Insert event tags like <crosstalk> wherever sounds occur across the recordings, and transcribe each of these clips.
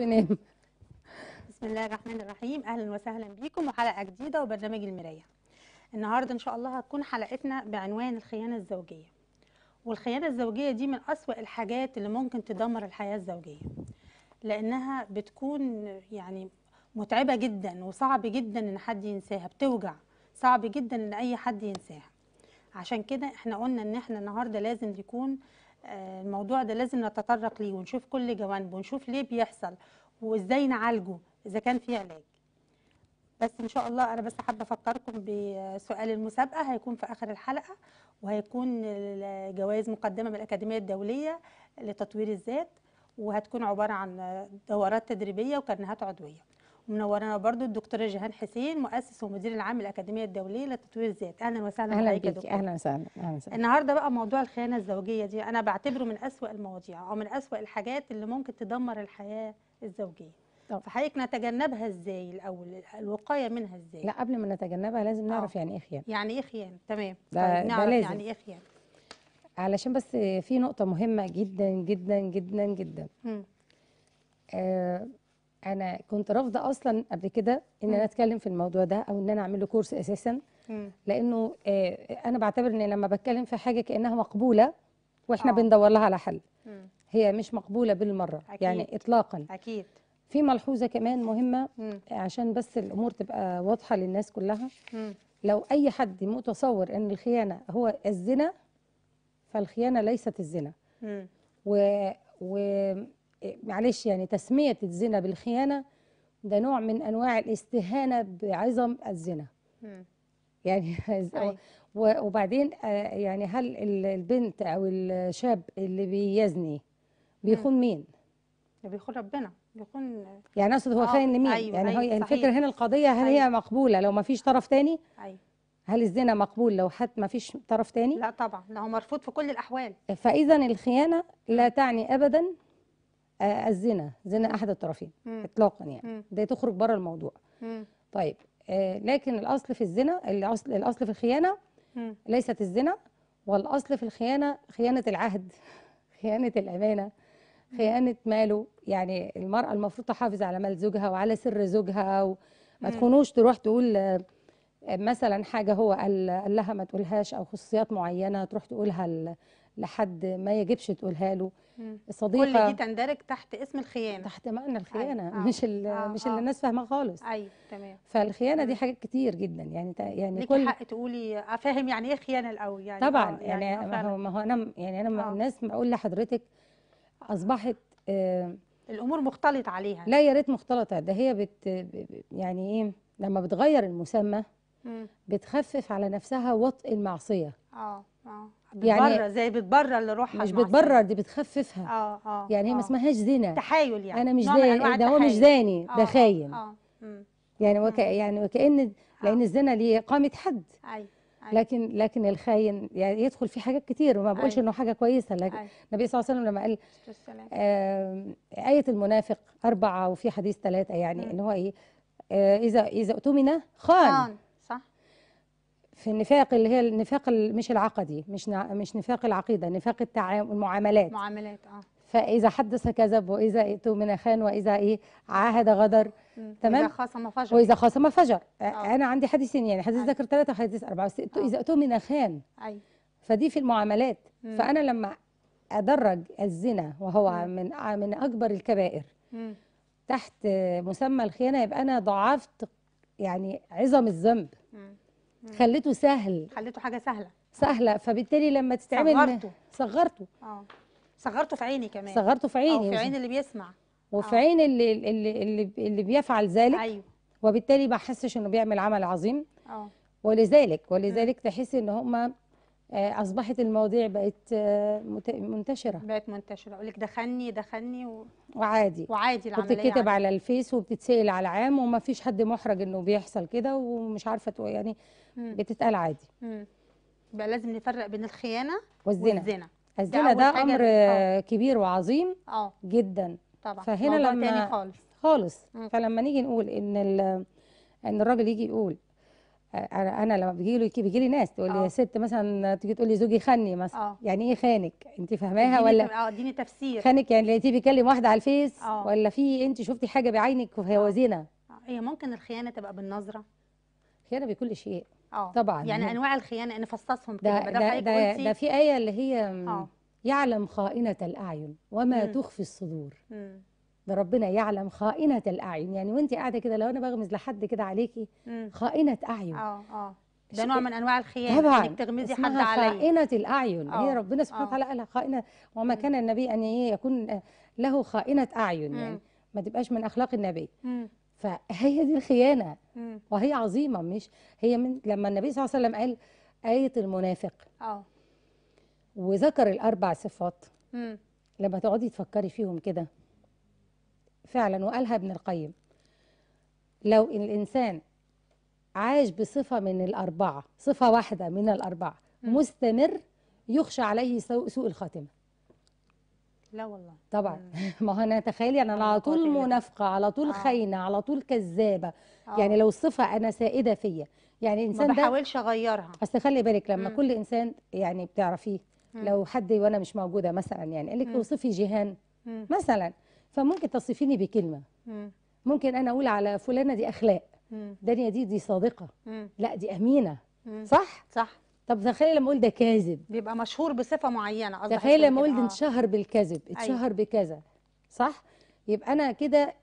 وينام بسم الله الرحمن الرحيم اهلا وسهلا بيكم وحلقه جديده وبرنامج المرايه النهارده ان شاء الله هتكون حلقتنا بعنوان الخيانه الزوجيه والخيانه الزوجيه دي من اسوا الحاجات اللي ممكن تدمر الحياه الزوجيه لانها بتكون يعني متعبه جدا وصعب جدا ان حد ينساها بتوجع صعب جدا ان اي حد ينساها عشان كده احنا قلنا ان احنا النهارده لازم يكون الموضوع ده لازم نتطرق ليه ونشوف كل جوانبه ونشوف ليه بيحصل وازاي نعالجه اذا كان في علاج بس ان شاء الله انا بس حابه افكركم بسؤال المسابقه هيكون في اخر الحلقه وهيكون جوائز مقدمه من الاكاديميه الدوليه لتطوير الذات وهتكون عباره عن دورات تدريبيه وكرنيهات عضويه منورانا برضو الدكتوره جيهان حسين مؤسس ومدير العام الاكاديميه الدوليه لتطوير الذات اهلا وسهلا اهلا بك اهلا وسهلا اهلا وسهلا النهارده بقى موضوع الخيانه الزوجيه دي انا بعتبره من اسوا المواضيع او من اسوا الحاجات اللي ممكن تدمر الحياه الزوجيه فحضرتك نتجنبها ازاي الاول الوقايه منها ازاي لا قبل ما نتجنبها لازم آه. نعرف يعني ايه خيانه يعني ايه خيانه تمام ده طيب نعرف ده لازم. يعني ايه خيانه علشان بس في نقطه مهمه جدا جدا جدا جدا م. آه انا كنت رافضه اصلا قبل كده ان انا اتكلم في الموضوع ده او ان انا اعمل له كورس اساسا لانه آه، انا بعتبر ان لما بتكلم في حاجه كانها مقبوله واحنا آه. بندور لها على حل هي مش مقبوله بالمره أكيد. يعني اطلاقا اكيد في ملحوظه كمان مهمه م. عشان بس الامور تبقى واضحه للناس كلها م. لو اي حد متصور ان الخيانه هو الزنا فالخيانه ليست الزنا و... و... معلش يعني تسمية الزنا بالخيانة ده نوع من أنواع الاستهانة بعظم الزنا يعني <laughs> وبعدين آه، يعني هل البنت أو الشاب اللي بيزني بيخون مين؟ بيخون ربنا بيكون يعني اقصد هو خاين لمين أيوة يعني أيوة يعني الفكره هنا القضيه هل هي مقبوله لو ما فيش طرف تاني أيوة هل الزنا مقبول لو حتى ما فيش طرف تاني لا طبعا لا هو مرفوض في كل الاحوال فاذا الخيانه لا تعني ابدا آه، الزنا زنا احد الطرفين مم. اطلاقا يعني ده تخرج بره الموضوع مم. طيب آه لكن الاصل في الزنا الاصل الاصل في الخيانه مم. ليست الزنا والاصل في الخيانه خيانه العهد <laughs> خيانه الامانه خيانه ماله يعني المراه المفروض تحافظ على مال زوجها وعلى سر زوجها وما تكونوش تروح تقول آه، مثلا حاجه هو قال لها ما تقولهاش او خصوصيات معينه تروح تقولها لحد ما يجبش تقولها له صديقه كل دي تندرج تحت اسم الخيانه تحت معنى أيوة. الخيانه أيوة. مش آه. مش اللي آه. الناس فاهماه خالص ايوه تمام فالخيانه دي حاجات كتير جدا يعني يعني كل حق تقولي افهم يعني ايه خيانه الاول يعني طبعا آه، يعني, يعني آه، ما هو ما هو انا يعني انا آه. الناس بقول لحضرتك اصبحت آه الامور مختلطة عليها لا يا ريت مختلطه ده هي بت يعني ايه لما بتغير المسمى بتخفف على نفسها وطئ المعصيه اه اه يعني بتبرر زي بتبرر لروحها مش بتبرر دي بتخففها اه اه يعني هي ما آه. اسمهاش زنا تحايل يعني انا مش زاني ده هو مش زاني آه، ده خاين اه يعني وك يعني وكان آه. لان الزنا ليه اقامه حد ايوه لكن لكن الخاين يعني يدخل في حاجات كتير وما بقولش أيه. انه حاجه كويسه لكن أيه. النبي صلى الله عليه وسلم لما قال آه ايه المنافق اربعه وفي حديث ثلاثه يعني ان هو ايه آه اذا اذا اؤتمن خان, خان. في النفاق اللي هي النفاق مش العقدي مش مش نفاق العقيده نفاق التعامل المعاملات معاملات اه فاذا حدث كذب واذا ائتوا من خان واذا ايه عاهد غدر تمام واذا خاصم فجر واذا خاصم فجر أوه. آه. انا عندي حديثين يعني حديث ذكر ثلاثه وحديث اربعه بس آه. اذا ائتوا من خان ايوه فدي في المعاملات مم. فانا لما ادرج الزنا وهو مم. من من اكبر الكبائر مم. تحت مسمى الخيانه يبقى انا ضعفت يعني عظم الذنب خليته سهل خليته حاجه سهله سهله فبالتالي لما تتعمل صغرته صغرته اه صغرته في عيني كمان صغرته في عيني اه، في عين اللي بيسمع وفي أوه. عين اللي اللي اللي, اللي بيفعل ذلك ايوه وبالتالي ما احسش انه بيعمل عمل عظيم اه ولذلك ولذلك تحس ان هم آه، اصبحت المواضيع بقت آه، منتشره بقت منتشره اقول لك دخلني دخلني و... وعادي وعادي العمليه بتتكتب على الفيس وبتتسال على عام وما فيش حد محرج انه بيحصل كده ومش عارفه يعني مم. بتتقال عادي مم. بقى لازم نفرق بين الخيانه والزنا والزنا الزنا ده, ده امر أوه. كبير وعظيم اه جدا طبعا فهنا لما تاني خالص خالص مم. فلما نيجي نقول ان ان الراجل يجي يقول انا انا لما بيجي لي بيجي لي ناس تقول لي يا آه. ست مثلا تيجي تقول لي زوجي خاني مثلا أوه. يعني ايه خانك انت فاهماها ولا اه اديني تفسير خانك يعني لقيتي بيكلم واحده على الفيس أوه. ولا في انت شفتي حاجه بعينك وهي آه. وزينه آه. هي ممكن الخيانه تبقى بالنظره خيانه بكل شيء اه طبعا يعني انواع الخيانه نفصصهم كده ده ده, ده, ده في ايه اللي هي أوه. يعلم خائنه الاعين وما مم. تخفي الصدور مم. ده ربنا يعلم خائنه الاعين يعني وانت قاعده كده لو انا بغمز لحد كده عليكي خائنه اعين اه اه ده نوع من انواع الخيانه طبعا انك تغمزي حد عليا خائنه الاعين آه. هي ربنا سبحانه آه. وتعالى قالها خائنه وما كان النبي ان يكون له خائنه اعين يعني ما تبقاش من اخلاق النبي فهي دي الخيانه وهي عظيمه مش هي من لما النبي صلى الله عليه وسلم قال ايه المنافق اه وذكر الاربع صفات لما تقعدي تفكري فيهم كده فعلا وقالها ابن القيم لو إن الإنسان عاش بصفة من الأربعة صفة واحدة من الأربعة مستمر يخشى عليه سوء الخاتمة لا والله طبعا <laughs> ما هو انا تخيل يعني انا على طول منافقه على طول آه. خاينه على طول كذابه آه. يعني لو الصفه انا سائده فيا يعني الانسان ما بحاولش اغيرها اصل خلي بالك لما مم. كل انسان يعني بتعرفيه لو حد وانا مش موجوده مثلا يعني قال لك اوصفي جيهان مثلا فممكن تصفيني بكلمه ممكن انا اقول على فلانه دي اخلاق دنيا دي دي صادقه لا دي امينه صح صح طب تخيل لما اقول ده كاذب بيبقى مشهور بصفه معينه تخيل لما اقول ده اتشهر آه. بالكذب أيوة. اتشهر بكذا صح يبقى انا كده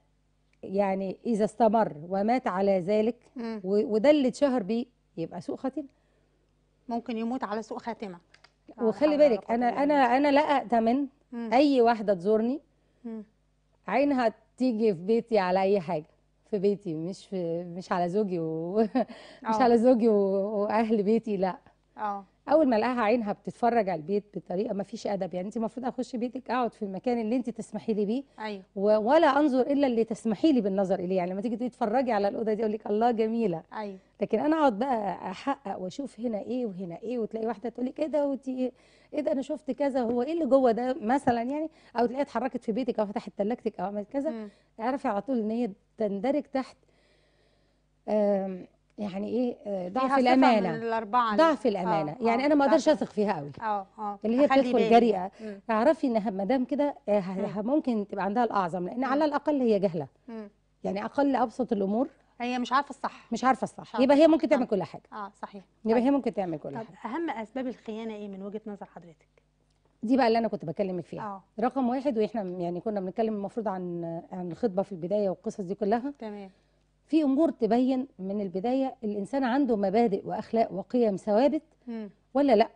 يعني اذا استمر ومات على ذلك وده اللي اتشهر بيه يبقى سوء خاتمه ممكن يموت على سوء خاتمه وخلي بالك انا انا انا لا اتمن اي واحده تزورني عينها تيجي في بيتي على اي حاجه في بيتي مش في مش على زوجي و... <laughs> مش آه. على زوجي و... واهل بيتي لا اه اول ما لقاها عينها بتتفرج على البيت بطريقه ما فيش ادب يعني انت المفروض اخش بيتك اقعد في المكان اللي انت تسمحي لي بيه أيوة. ولا انظر الا اللي تسمحي لي بالنظر اليه يعني لما تيجي تتفرجي على الاوضه دي اقول لك الله جميله أيوة. لكن انا اقعد بقى احقق واشوف هنا ايه وهنا ايه وتلاقي واحده تقول لك ايه ده وانت ايه, إيه ده انا شفت كذا هو ايه اللي جوه ده مثلا يعني او تلاقيها اتحركت في بيتك او فتحت ثلاجتك او عملت كذا تعرفي على طول ان هي تندرج تحت يعني ايه آه، ضعف الامانه ضعف الامانه أوه. يعني آه، انا ما اقدرش اثق فيها قوي اه اه اللي هي بتدخل جريئه تعرفي انها ما دام كده آه، ممكن تبقى عندها الاعظم لان على الاقل هي جهله يعني اقل ابسط الامور هي مش عارفه الصح مش عارفه الصح يبقى هي ممكن تعمل كل حاجه اه صحيح يبقى هي طيب. ممكن تعمل كل طب حاجه اهم اسباب الخيانه ايه من وجهه نظر حضرتك دي بقى اللي انا كنت بكلمك فيها أوه. رقم واحد واحنا يعني كنا بنتكلم المفروض عن عن الخطبه في البدايه والقصص دي كلها تمام في امور تبين من البدايه الانسان عنده مبادئ واخلاق وقيم ثوابت ولا لا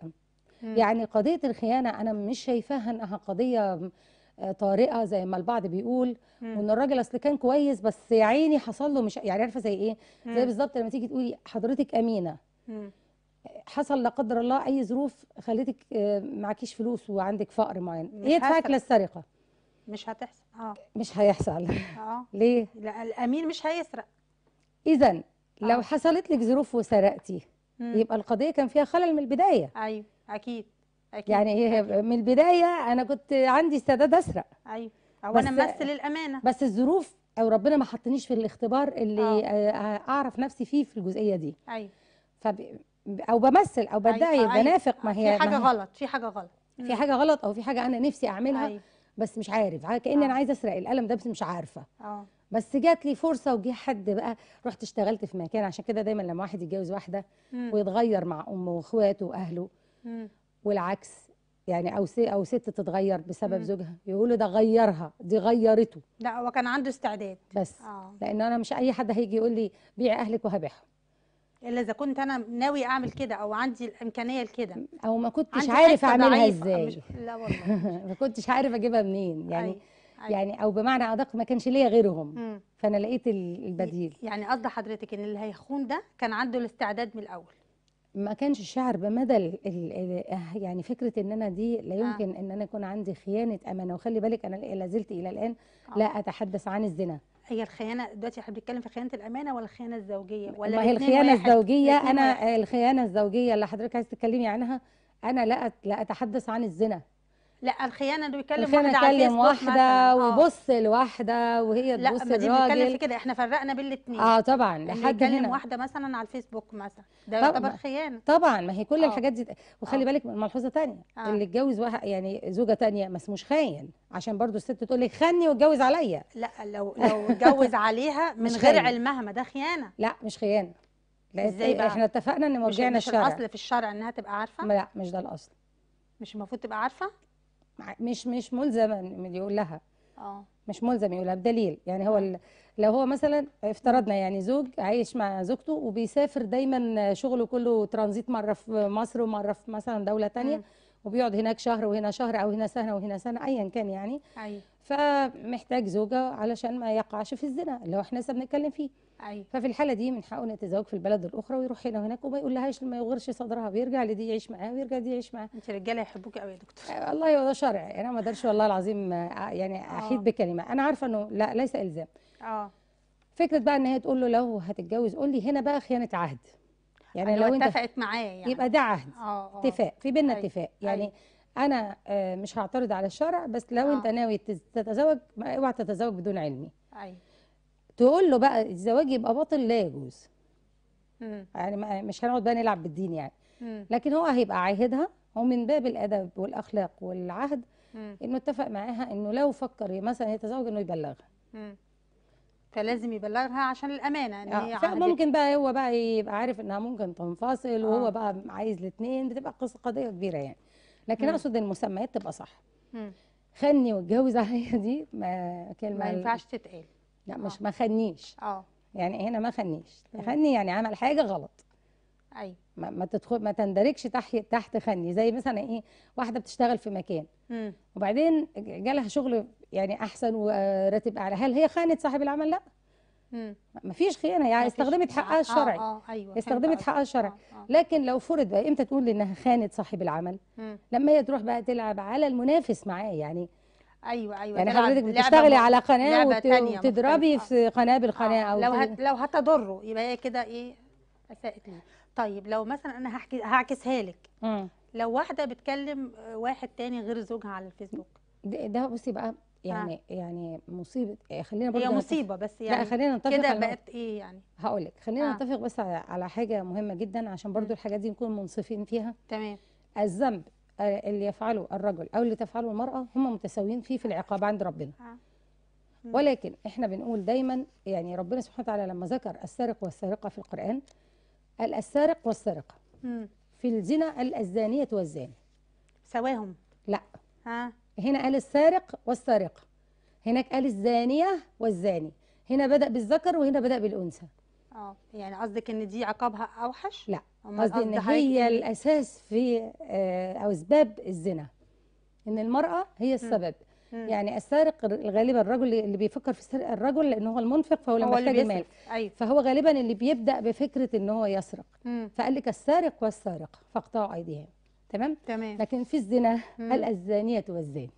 يعني قضيه الخيانه انا مش شايفاها انها قضيه آه، طارئه زي ما البعض بيقول وان الراجل اصل كان كويس بس يا عيني حصل له مش يعني عارفه زي ايه زي بالظبط لما تيجي تقولي حضرتك امينه حصل لا قدر الله اي ظروف خلتك آه، معكيش فلوس وعندك فقر معين ايه دفعك للسرقه مش هتحصل اه مش هيحصل اه <laughs> ليه لا الامين مش هيسرق إذا لو آه. حصلت لك ظروف وسرقتي يبقى القضية كان فيها خلل من البداية أيوه أكيد أكيد يعني أكيد. من البداية أنا كنت عندي استعداد أسرق أيوه أو أنا ممثل الأمانة بس الظروف أو ربنا ما حطنيش في الاختبار اللي أوه. آه، أعرف نفسي فيه في الجزئية دي أيوه فب... أو بمثل أو أيوه، بدعي آه، أيوه. بنافق ما هي في حاجة هي... غلط في حاجة غلط في حاجة غلط أو في حاجة أنا نفسي أعملها أيوه. بس مش عارف كأن أنا عايزة أسرق القلم ده بس مش عارفة اه بس جات لي فرصه وجه حد بقى رحت اشتغلت في مكان عشان كده دايما لما واحد يتجوز واحده ويتغير مع امه واخواته واهله والعكس يعني او سي او ست تتغير بسبب مم. زوجها يقولوا ده غيرها دي غيرته لا هو كان عنده استعداد بس آه. لان انا مش اي حد هيجي يقول لي بيعي اهلك وهبيعهم الا اذا كنت انا ناوي اعمل كده او عندي الامكانيه لكده او ما كنتش عارف اعملها ازاي مش... لا والله <laughs> ما كنتش عارف اجيبها منين يعني أي. أيوة. يعني او بمعنى ادق ما كانش ليا غيرهم مم. فانا لقيت البديل يعني قصد حضرتك ان اللي هيخون ده كان عنده الاستعداد من الاول ما كانش الشعر بمدى الـ الـ أه، يعني فكره ان انا دي لا آه. يمكن آه. ان انا يكون عندي خيانه امانه وخلي بالك انا لا زلت الى الان آه. لا اتحدث عن الزنا هي الخيانه دلوقتي احنا بنتكلم في خيانه الامانه ولا الخيانه الزوجيه ولا ما هي الخيانه الزوجيه انا الخيانه الزوجيه اللي حضرتك عايز تتكلمي عنها انا لا لا اتحدث عن الزنا لا الخيانه انه يكلم واحده على يكلم واحده آه. ويبص لواحده وهي تبص للراجل لا ما بتتكلم في كده احنا فرقنا بين الاثنين اه طبعا لحد هنا يكلم واحده مثلا على الفيسبوك مثلا ده يعتبر خيانه طبعا ما هي كل أوه. الحاجات دي وخلي آه. بالك ملحوظه ثانيه آه. اللي اتجوز يعني زوجه ثانيه ما اسموش خاين عشان برضو الست تقول لي خني واتجوز عليا لا لو لو اتجوز <laughs> عليها من غير علمها ما ده خيانه لا مش خيانه لا ازاي إيه، بقى احنا اتفقنا ان مرجعنا الشرع مش الاصل في الشرع انها تبقى عارفه لا مش ده الاصل مش المفروض تبقى عارفه مش مش ملزم ان يقول لها اه مش ملزم يقولها بدليل يعني هو آه. لو هو مثلا افترضنا يعني زوج عايش مع زوجته وبيسافر دايما شغله كله ترانزيت مره في مصر ومره في مثلا دوله ثانيه وبيقعد هناك شهر وهنا شهر او هنا سنه وهنا سنه ايا كان يعني ايوه فمحتاج زوجه علشان ما يقعش في الزنا اللي هو احنا لسه بنتكلم فيه أيوة. ففي الحاله دي من حقه يتزوج في البلد الاخرى ويروح هنا وهناك وما يقولهاش ما يغرش صدرها بيرجع لدي يعيش معاه ويرجع دي يعيش معاه انت رجاله يحبوك قوي يا دكتور أه، والله الله ده شرع انا ما اقدرش والله العظيم أه، يعني احيد آه. بكلمه انا عارفه انه لا ليس الزام اه فكره بقى ان هي تقول له لو هتتجوز قول لي هنا بقى خيانه عهد يعني أيوة، لو اتفقت معاه يعني يبقى ده عهد آه، اتفاق في بينا أيوة، اتفاق أيوة. يعني أي. انا مش هعترض على الشرع بس لو أوه. انت ناوي تتزوج اوعى تتزوج بدون علمي ايوه تقول له بقى الزواج يبقى باطل لا يجوز يعني مش هنقعد بقى نلعب بالدين يعني لكن هو هيبقى عاهدها ومن باب الادب والاخلاق والعهد انه اتفق معاها انه لو فكر مثلا يتزوج انه يبلغها فلازم يبلغها عشان الامانه ان آه، هي آه. ممكن بقى هو بقى يبقى عارف انها ممكن تنفصل آه. وهو بقى عايز الاثنين بتبقى قصه قضيه كبيره يعني لكن مم. اقصد المسميات تبقى صح مم. خني واتجوز عليا دي ما كلمه ما ينفعش تتقال لا مش آه. ما خنيش اه يعني هنا إيه؟ ما خنيش خني يعني عمل حاجه غلط ايوه ما, ما تدخل ما تندرجش تحت تحت خني زي مثلا ايه واحده بتشتغل في مكان م. وبعدين جالها شغل يعني احسن وراتب اعلى هل هي خانت صاحب العمل لا ما فيش خيانه يعني استخدمت آه، حقها آه، الشرعي آه آه أيوة استخدمت حقها الشرعي آه آه. لكن لو فرض بقى امتى تقول انها خانت صاحب العمل م. لما هي تروح بقى تلعب على المنافس معاه يعني ايوه ايوه يعني حضرتك بتشتغلي على قناه وتضربي في قناه بالقناه آه، او لو هت... لو هتضره يبقى هي كده ايه اساءت لي طيب لو مثلا انا هحكي هعكسها لك لو واحده بتكلم آه، واحد تاني غير زوجها على الفيسبوك ده, ده بصي بقى يعني آه. يعني مصيبه آه، خلينا برضه هي مصيبه بس يعني لا خلينا نتفق كده بقت ايه يعني هقول لك خلينا آه. نتفق بس على حاجه مهمه جدا عشان برضو الحاجات دي نكون منصفين فيها تمام الذنب اللي يفعله الرجل او اللي تفعله المراه هم متساويين فيه في العقاب عند ربنا آه. ولكن احنا بنقول دايما يعني ربنا سبحانه وتعالى لما ذكر السارق والسارقه في القران قال السارق والسارقه في الزنا الزانيه والزاني سواهم لا هنا قال السارق والسارقه هناك قال الزانيه والزاني هنا بدا بالذكر وهنا بدا بالانثى اه يعني قصدك ان دي عقابها اوحش لا قصدي ان هي إيه؟ الاساس في آه، او اسباب الزنا ان المراه هي السبب مم. يعني السارق غالبا الرجل اللي بيفكر في سرقه الرجل لان هو المنفق فهو اللي محتاج المال أيوه. فهو غالبا اللي بيبدا بفكره ان هو يسرق مم. فقال لك السارق والسارقه فاقطعوا ايديهم تمام تمام لكن في الزنا الزانيه والزاني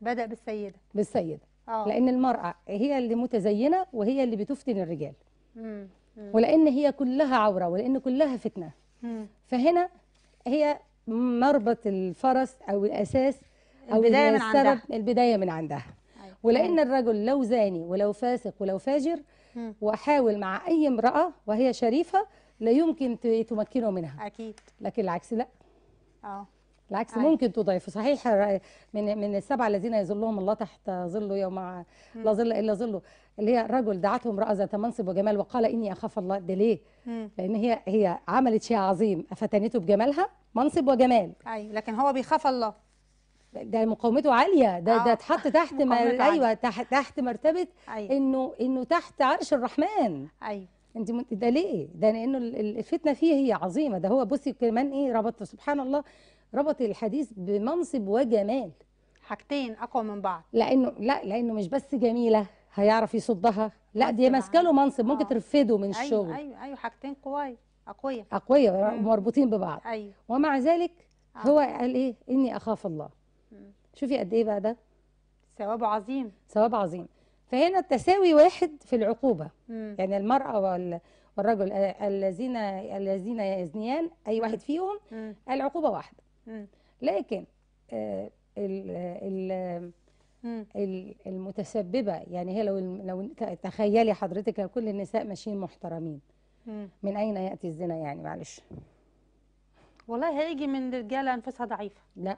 بدا بالسيده بالسيده أوه. لان المراه هي اللي متزينه وهي اللي بتفتن الرجال ولان هي كلها عوره ولان كلها فتنه فهنا هي مربط الفرس او الاساس او البدايه من عندها البدايه من عندها أيوة. ولان الرجل لو زاني ولو فاسق ولو فاجر وحاول مع اي امراه وهي شريفه لا يمكن تمكنه منها اكيد لكن العكس لا اه بالعكس أيوة. ممكن تضعفه صحيح من من السبعه الذين يظلهم الله تحت ظله يوم لا ظل الا ظله اللي هي رجل دعته امراه ذات منصب وجمال وقال اني اخاف الله ده ليه؟ مم. لان هي هي عملت شيء عظيم افتنته بجمالها منصب وجمال ايوه لكن هو بيخاف الله ده مقاومته عاليه ده ده اتحط آه. تحت <laughs> ما ايوه تحت تحت مرتبه أيوة. انه انه تحت عرش الرحمن ايوه انت ده ليه؟ ده لانه الفتنه فيه هي عظيمه ده هو بصي كمان ايه ربطته سبحان الله ربط الحديث بمنصب وجمال حاجتين اقوى من بعض لانه لا لانه مش بس جميله هيعرف يصدها لا دي ماسكه له منصب ممكن آه. ترفده من الشغل ايوه ايوه حاجتين قويه اقوياء اقوياء مربوطين ببعض ايوه ومع ذلك آه. هو قال ايه اني اخاف الله مم. شوفي قد ايه بقى ده ثواب عظيم ثواب عظيم فهنا التساوي واحد في العقوبه مم. يعني المراه وال والرجل آه، الذين الذين يزنيان اي واحد فيهم مم. العقوبه واحده لكن آه، ال ال المتسببه يعني هي لو لو تخيلي حضرتك لو كل النساء ماشيين محترمين من اين ياتي الزنا يعني معلش والله هيجي من رجاله انفسها ضعيفه لا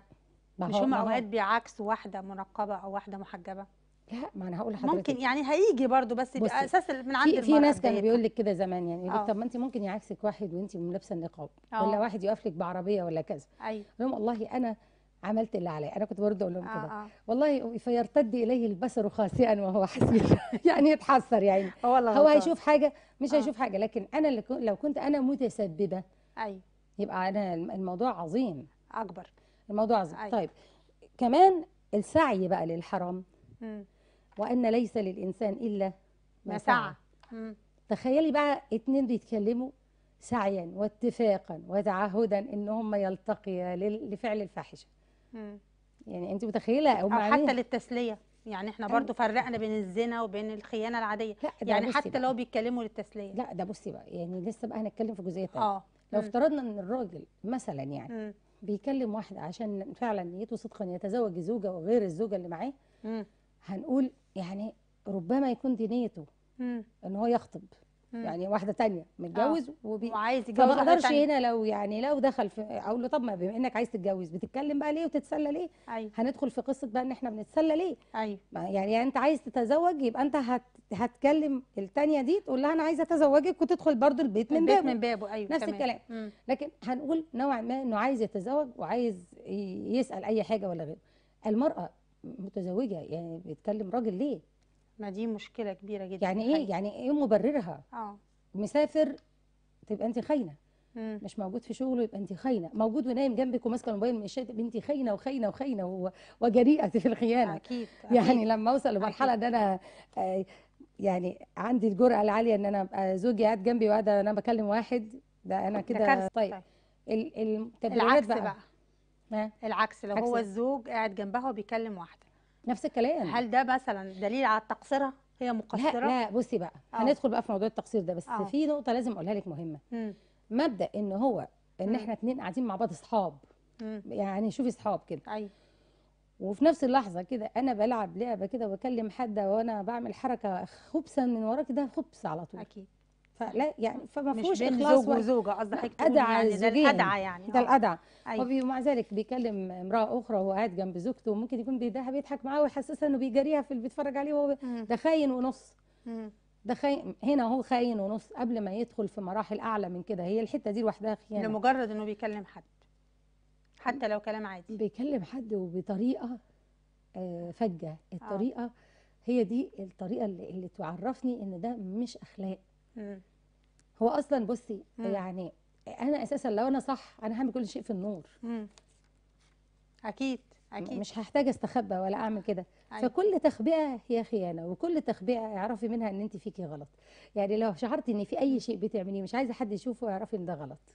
مش هم اوقات بعكس واحده منقبه او واحده محجبه لا ما انا هقول لحضرتك ممكن يعني هيجي برضو بس يبقى اساس من عند في, في ناس كانوا بيقول لك كده زمان يعني يقول آه. طب ما انت ممكن يعكسك واحد وانت لابسه النقاب آه. ولا واحد يقف لك بعربيه ولا كذا ايوه لهم والله انا عملت اللي عليا انا كنت برد اقول لهم كده آه، والله فيرتد اليه البصر خاسئا وهو حسير <laughs> يعني يتحسر يعني والله هو هيشوف حاجه مش هيشوف حاجه لكن انا اللي لو كنت انا متسببه ايوه يبقى انا الموضوع عظيم اكبر الموضوع عظيم أيوة. طيب كمان السعي بقى للحرام مم. وأن ليس للإنسان إلا ما سعى تخيلي بقى اتنين بيتكلموا سعيا واتفاقا وتعهدا ان هم يلتقيا لفعل الفاحشه يعني انت متخيله او, أو حتى للتسليه يعني احنا برضو فرقنا بين الزنا وبين الخيانه العاديه لا ده يعني حتى بقى. لو بيتكلموا للتسليه لا ده بصي بقى يعني لسه بقى هنتكلم في جزئيه ثانيه اه لو افترضنا ان الراجل مثلا يعني مم. بيكلم واحده عشان فعلا نيته صدقا يتزوج زوجه وغير الزوجه اللي معاه هنقول يعني ربما يكون دي نيته ان هو يخطب يعني واحده تانية متجوز آه. وبي... وعايز يتجوز فما اقدرش هنا لو يعني لو دخل في اقول له طب ما بما انك عايز تتجوز بتتكلم بقى ليه وتتسلى ليه أيوه. هندخل في قصه بقى ان احنا بنتسلى ليه أيوه. يعني, يعني انت عايز تتزوج يبقى انت هت... هتكلم التانية دي تقول لها انا عايزه اتزوجك وتدخل برضو البيت من بابه من بابه ايوه نفس تمام. الكلام مم. لكن هنقول نوعا ما انه عايز يتزوج وعايز يسال اي حاجه ولا غيره المراه متزوجه يعني بيتكلم راجل ليه ما دي مشكله كبيره جدا يعني ايه يعني ايه مبررها اه مسافر تبقى انت خاينه مش موجود في شغله يبقى انت خاينه موجود ونايم جنبك وماسكه الموبايل مش انت خاينه وخاينه وخاينه وجريئه في الخيانه أكيد. <laughs> اكيد يعني لما اوصل لمرحله ان انا آه، يعني عندي الجرأه العاليه ان انا ابقى زوجي قاعد جنبي وقاعده انا بكلم واحد ده انا كده طيب, طيب. العكس بقى, بقى. العكس لو هو الزوج قاعد جنبها وبيكلم واحده نفس الكلام هل ده مثلا دليل على تقصيرها هي مقصره لا, لا بصي بقى أوه. هندخل بقى في موضوع التقصير ده بس أوه. في نقطه لازم اقولها لك مهمه مم. مبدا ان هو ان مم. احنا اتنين قاعدين مع بعض اصحاب يعني شوفي اصحاب كده ايوه وفي نفس اللحظه كده انا بلعب لعبه كده وبكلم حد وانا بعمل حركه خبسا من ورا كده خبث على طول اكيد فلا يعني فما فيهوش اخلاص زوج وزوجه قصدك ادعى يعني ده الادعى يعني ده الادعى أيوة. ومع ذلك بيكلم امراه اخرى وهو قاعد جنب زوجته وممكن يكون بيدها بيضحك معاه ويحسسها انه بيجاريها في اللي بيتفرج عليه وهو ده خاين ونص ده خاين هنا هو خاين ونص قبل ما يدخل في مراحل اعلى من كده هي الحته دي لوحدها خيانه لمجرد انه بيكلم حد حتى لو كلام عادي بيكلم حد وبطريقه آه، فجه آه. الطريقه آه. هي دي الطريقه اللي, اللي تعرفني ان ده مش اخلاق هو اصلا بصي مم. يعني انا اساسا لو انا صح انا هعمل كل شيء في النور مم. اكيد اكيد مش هحتاج استخبى ولا اعمل كده أيوة. فكل تخبئه هي خيانه وكل تخبئه اعرفي منها ان انت فيكي غلط يعني لو شعرتي ان في اي شيء بتعمليه مش عايزه حد يشوفه ويعرفي ان ده غلط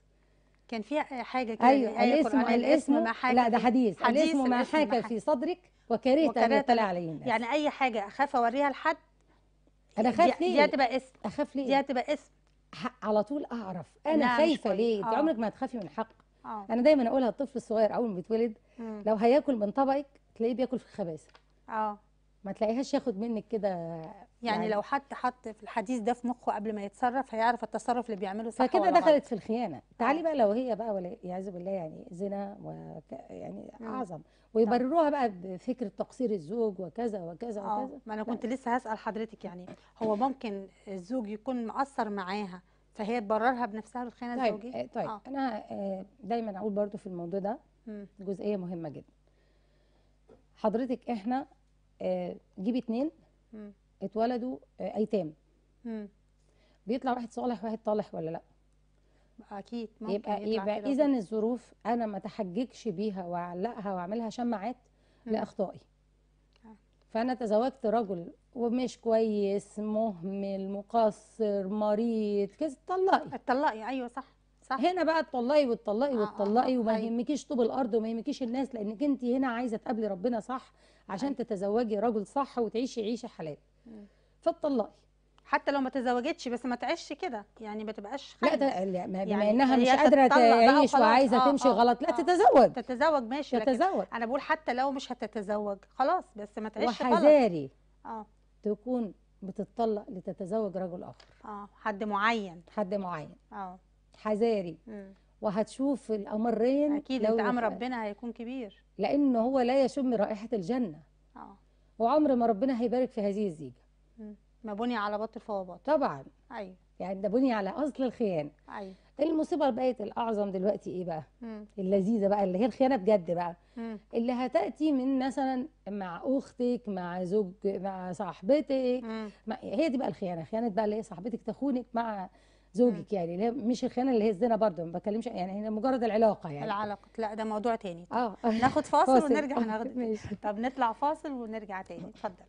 كان في حاجه كده ايوه الاسم الاسم ما حاجة لا ده حديث, حديث الاسم ما حاجه في صدرك وكرهت ان يطلع عليه يعني اي حاجه اخاف اوريها لحد انا خايف ليه دي هتبقى اسم اخاف ليه دي هتبقى اسم على طول اعرف انا خايفه ليه انت آه. عمرك ما هتخافي من حق أوه. انا دايما اقولها الطفل الصغير اول ما بيتولد لو هياكل من طبقك تلاقيه بياكل في الخباثه اه ما تلاقيهاش ياخد منك كده يعني, يعني لو حد حط في الحديث ده في مخه قبل ما يتصرف هيعرف التصرف اللي بيعمله صح فكده دخلت في الخيانه تعالي آه. بقى لو هي بقى ولا يعز بالله يعني زنا وك يعني اعظم ويبرروها بقى بفكره تقصير الزوج وكذا وكذا آه. وكذا ما انا كنت لسه هسال حضرتك يعني هو ممكن الزوج يكون مقصر معاها فهي تبررها بنفسها بالخيانه طيب الزوجيه آه، طيب طيب انا دايما اقول برضو في الموضوع ده جزئيه مهمه جدا حضرتك احنا آه، جيب اتنين مم. اتولدوا آه، ايتام مم. بيطلع واحد صالح واحد طالح ولا لا اكيد ممكن يبقى يبقى اذا الظروف انا ما تحججش بيها واعلقها واعملها شماعات لاخطائي آه. فانا تزوجت رجل ومش كويس مهمل مقصر مريض كذا اتطلقي اتطلقي ايوه صح صح. هنا بقى تطلقي وتطلقي آه، آه، وتطلقي آه، وما أيوه. يهمكيش طوب الارض وما يهمكيش الناس لانك انت هنا عايزه تقابلي ربنا صح عشان آه. تتزوجي راجل صح وتعيشي عيشه حلال فتطلقي حتى لو ما تزوجتش بس ما تعيش كده يعني ما تبقاش لا ده بما يعني انها مش قادره تعيش وعايزه آه تمشي آه غلط لا آه تتزوج تتزوج ماشي تتزوج انا بقول حتى لو مش هتتزوج خلاص بس ما تعيش غلط وحذاري اه تكون بتتطلق لتتزوج رجل اخر اه حد معين حد معين اه حذاري وهتشوف الامرين اكيد لو دعم ربنا هيكون كبير لان هو لا يشم رائحه الجنه اه وعمر ما ربنا هيبارك في هذه الزيجه ما بني على بطل فهو بطل طبعا ايوه يعني ده بني على اصل الخيانه ايوه المصيبه بقت الاعظم دلوقتي ايه بقى مم. اللذيذه بقى اللي هي الخيانه بجد بقى مم. اللي هتاتي من مثلا مع اختك مع زوج مع صاحبتك مع... هي دي بقى الخيانه خيانه بقى اللي هي صاحبتك تخونك مع زوجك يعني اللي مش الخيانه اللي هي الزنا برضه ما بتكلمش يعني هي مجرد العلاقه يعني العلاقه لا ده موضوع تاني اه ناخد <laughs> فاصل, فاصل. ونرجع ناخد طب نطلع فاصل ونرجع تاني اتفضل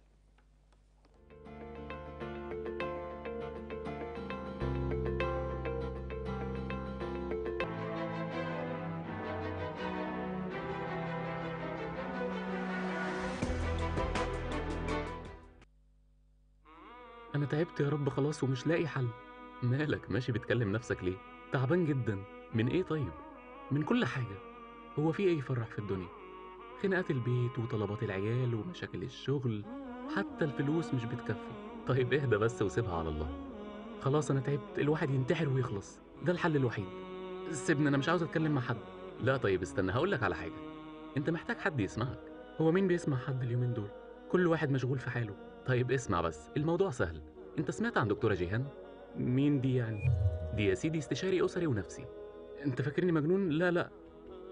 أنا تعبت يا رب خلاص ومش لاقي حل مالك ماشي بتكلم نفسك ليه؟ تعبان جدا من ايه طيب؟ من كل حاجة هو في ايه يفرح في الدنيا؟ خناقات البيت وطلبات العيال ومشاكل الشغل حتى الفلوس مش بتكفي طيب اهدى بس وسيبها على الله خلاص انا تعبت الواحد ينتحر ويخلص ده الحل الوحيد سيبني انا مش عاوز اتكلم مع حد لا طيب استنى هقولك على حاجة انت محتاج حد يسمعك هو مين بيسمع حد اليومين دول؟ كل واحد مشغول في حاله طيب اسمع بس الموضوع سهل انت سمعت عن دكتورة جيهان؟ مين دي يعني؟ دي يا سيدي استشاري أسري ونفسي أنت فاكرني مجنون؟ لا لا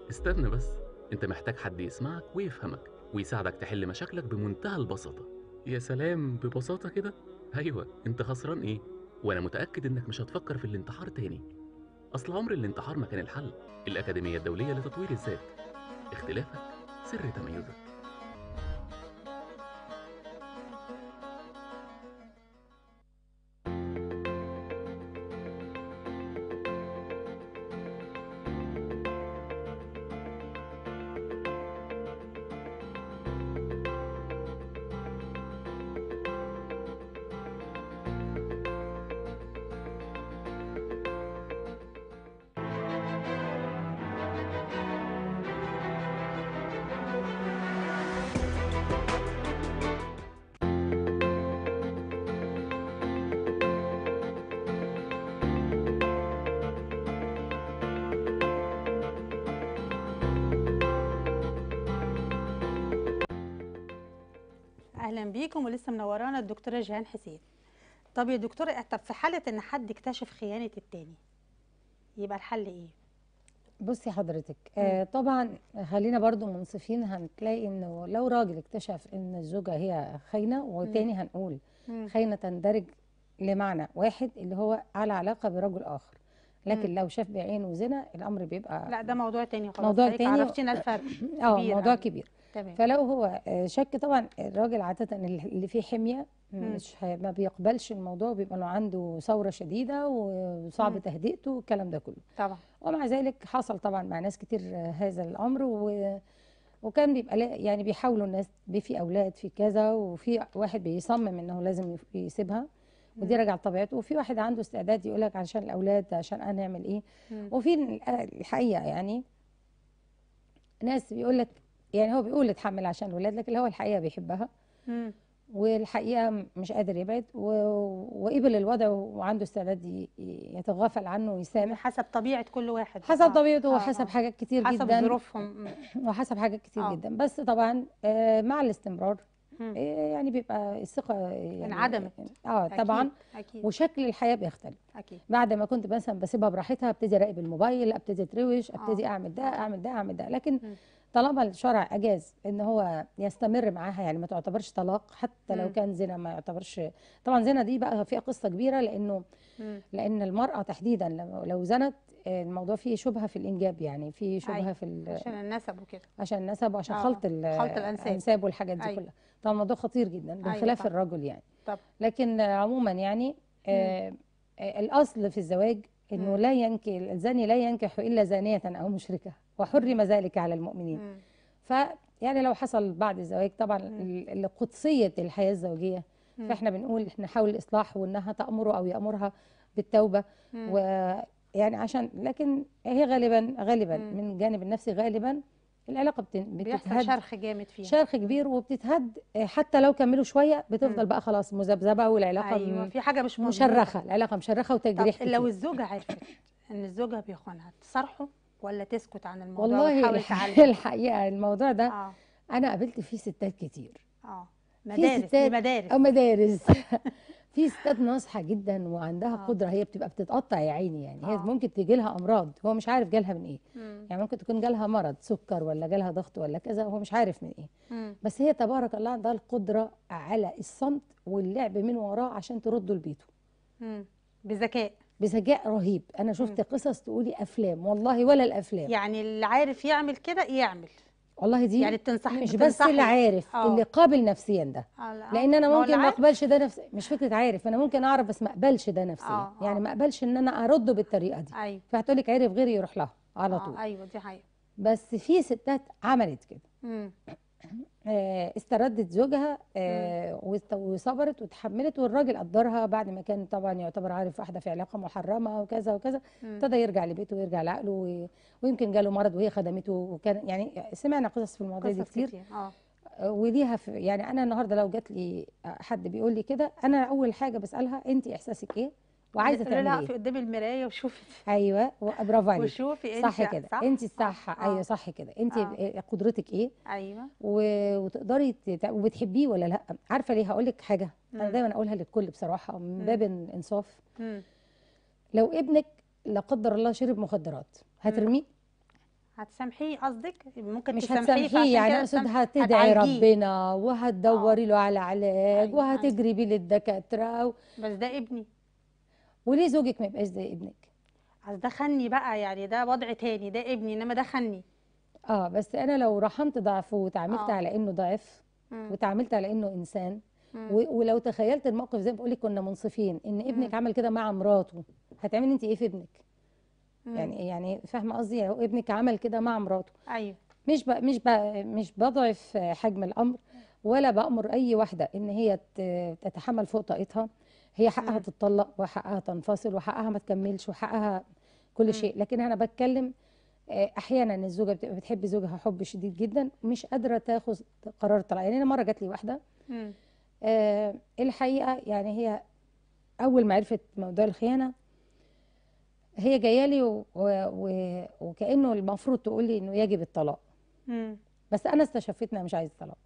استنى بس أنت محتاج حد يسمعك ويفهمك ويساعدك تحل مشاكلك بمنتهى البساطة يا سلام ببساطة كده؟ أيوة أنت خسران إيه؟ وأنا متأكد إنك مش هتفكر في الانتحار تاني أصل عمر الانتحار ما كان الحل الأكاديمية الدولية لتطوير الذات اختلافك سر تميزك اهلا بيكم ولسه منورانا الدكتوره جيهان حسين طب يا دكتوره طب في حاله ان حد اكتشف خيانه التاني يبقى الحل ايه بصي حضرتك آه طبعا خلينا برضو منصفين هنتلاقي انه لو راجل اكتشف ان الزوجه هي خاينه وتاني هنقول خاينه تندرج لمعنى واحد اللي هو على علاقه برجل اخر لكن مم. لو شاف بعينه زنا الامر بيبقى لا ده موضوع تاني خلاص موضوع تاني عرفتينا الفرق اه موضوع كبير تمام فلو هو آه، شك طبعا الراجل عاده اللي فيه حميه مش ما بيقبلش الموضوع بيبقى انه عنده ثوره شديده وصعب مم. تهدئته والكلام ده كله طبعا ومع ذلك حصل طبعا مع ناس كتير آه، هذا الامر و وكان بيبقى يعني بيحاولوا الناس في اولاد في كذا وفي واحد بيصمم انه لازم يسيبها ودي راجعه لطبيعته وفي واحد عنده استعداد يقول لك عشان الاولاد عشان انا اعمل ايه وفي آه، الحقيقه يعني ناس بيقول لك يعني هو بيقول اتحمل عشان الولاد لكن هو الحقيقه بيحبها والحقيقه مش قادر يبعد و... وقبل الوضع وعنده استعداد يتغافل عنه ويسامح حسب طبيعه كل واحد حسب آه. طبيعته وحسب آه،, آه. حاجات كتير حسب جدا <laughs> حسب ظروفهم وحسب حاجات كتير آه. جدا بس طبعا آه مع الاستمرار آه، يعني بيبقى الثقه آه، يعني انعدمت اه طبعا أكيد. وشكل الحياه بيختلف اكيد بعد ما كنت مثلا بسيبها براحتها ابتدي اراقب الموبايل ابتدي اتروش ابتدي آه. اعمل ده اعمل ده اعمل ده لكن م. طالما الشرع اجاز ان هو يستمر معاها يعني ما تعتبرش طلاق حتى لو كان زنا ما يعتبرش طبعا زنا دي بقى فيها قصه كبيره لانه لان المراه تحديدا لو زنت الموضوع فيه شبهه في الانجاب يعني فيه شبهه أي. في عشان النسب وكده عشان النسب وعشان آه. خلط خلط الانساب والحاجات دي أي. كلها طبعا الموضوع خطير جدا بخلاف أيوة. الرجل يعني طب. لكن عموما يعني آه, آه، الاصل في الزواج انه لا ينكح الزاني لا ينكح الا زانيه او مشركه وحرم ذلك على المؤمنين ف فيعني لو حصل بعد الزواج طبعا قدسية الحياة الزوجية فاحنا بنقول نحاول الإصلاح وإنها تأمره أو يأمرها بالتوبة ويعني عشان لكن هي غالبا غالبا من الجانب النفسي غالبا العلاقه بتتهد بيحصل شرخ جامد فيها شرخ كبير وبتتهد حتى لو كملوا شويه بتفضل بقى خلاص مذبذبه والعلاقه ايوه في حاجه مش مضبوط. مشرخه العلاقه مشرخه وتجريح طب لو الزوجه عرفت ان الزوجه بيخونها تصارحه ولا تسكت عن الموضوع والله وتحاول <laughs> الحقيقه الموضوع ده آه. انا قابلت فيه ستات كتير اه مدارس ستات مدارس او آه، مدارس <laughs> في ستات ناصحه جدا وعندها آه. قدره هي بتبقى بتتقطع يا عيني يعني آه. هي ممكن تيجي لها امراض هو مش عارف جالها من ايه مم. يعني ممكن تكون جالها مرض سكر ولا جالها ضغط ولا كذا هو مش عارف من ايه مم. بس هي تبارك الله عندها القدره على الصمت واللعب من وراه عشان ترده لبيته بذكاء بذكاء رهيب انا شفت قصص تقولي افلام والله ولا الافلام يعني اللي عارف يعمل كده يعمل والله دي يعني بتنصحي مش بس اللي عارف أوه. اللي قابل نفسيا ده أوه. لان انا ممكن ما اقبلش ده نفسي مش فكره عارف انا ممكن اعرف بس ما اقبلش ده نفسيا أوه. آه. يعني ما اقبلش ان انا ارده بالطريقه دي أيوه. فهتقول لك عرف غيري يروح لها على آه، طول أوه. ايوه دي حقيقه بس في ستات عملت كده آه، استردت زوجها آه، وصبرت وتحملت والراجل قدرها بعد ما كان طبعا يعتبر عارف واحده في علاقه محرمه وكذا وكذا ابتدى يرجع لبيته ويرجع لعقله ويمكن جاله مرض وهي خدمته وكان يعني سمعنا قصص في المواضيع دي كتير, آه. آه، وليها في يعني انا النهارده لو جات لي حد بيقول لي كده انا اول حاجه بسالها انت احساسك ايه؟ وعايزه تعملي ايه قدام المرايه وشوفي ايوه برافو عليكي وشوفي انت صح كده انت صح آه. ايوه صح كده انت آه. قدرتك ايه ايوه وتقدري وبتحبيه ولا لا عارفه ليه هقول لك حاجه مم. انا دايما اقولها للكل بصراحه من باب الانصاف لو ابنك لا قدر الله شرب مخدرات هترميه هتسامحيه قصدك ممكن مش هتسامحيه يعني اقصد هتدعي ربنا وهتدوري اه. له على علاج أيوة وهتجري بيه للدكاتره و... بس ده ابني وليه زوجك ما يبقاش زي ابنك بس دخلني بقى يعني ده وضع تاني ده ابني انما دخلني اه بس انا لو رحمت ضعفه وتعاملت آه. على انه ضعف وتعاملت على انه انسان ولو تخيلت الموقف زي ما بقول لك كنا منصفين ان ابنك مم. عمل كده مع مراته هتعملي انت ايه في ابنك مم. يعني يعني فاهمه قصدي يعني ابنك عمل كده مع مراته ايوه مش بقى مش بقى مش بضعف حجم الامر ولا بامر اي واحده ان هي تتحمل فوق طاقتها هي حقها تتطلق وحقها تنفصل وحقها ما تكملش وحقها كل مم. شيء لكن انا بتكلم آه، احيانا الزوجه بتبقى بتحب زوجها حب شديد جدا مش قادره تاخذ قرار طلاق يعني انا مره جات لي واحده آه الحقيقه يعني هي اول ما عرفت موضوع الخيانه هي جايه لي وكانه المفروض تقول لي انه يجب الطلاق مم. بس انا استشفتنا مش عايزه طلاق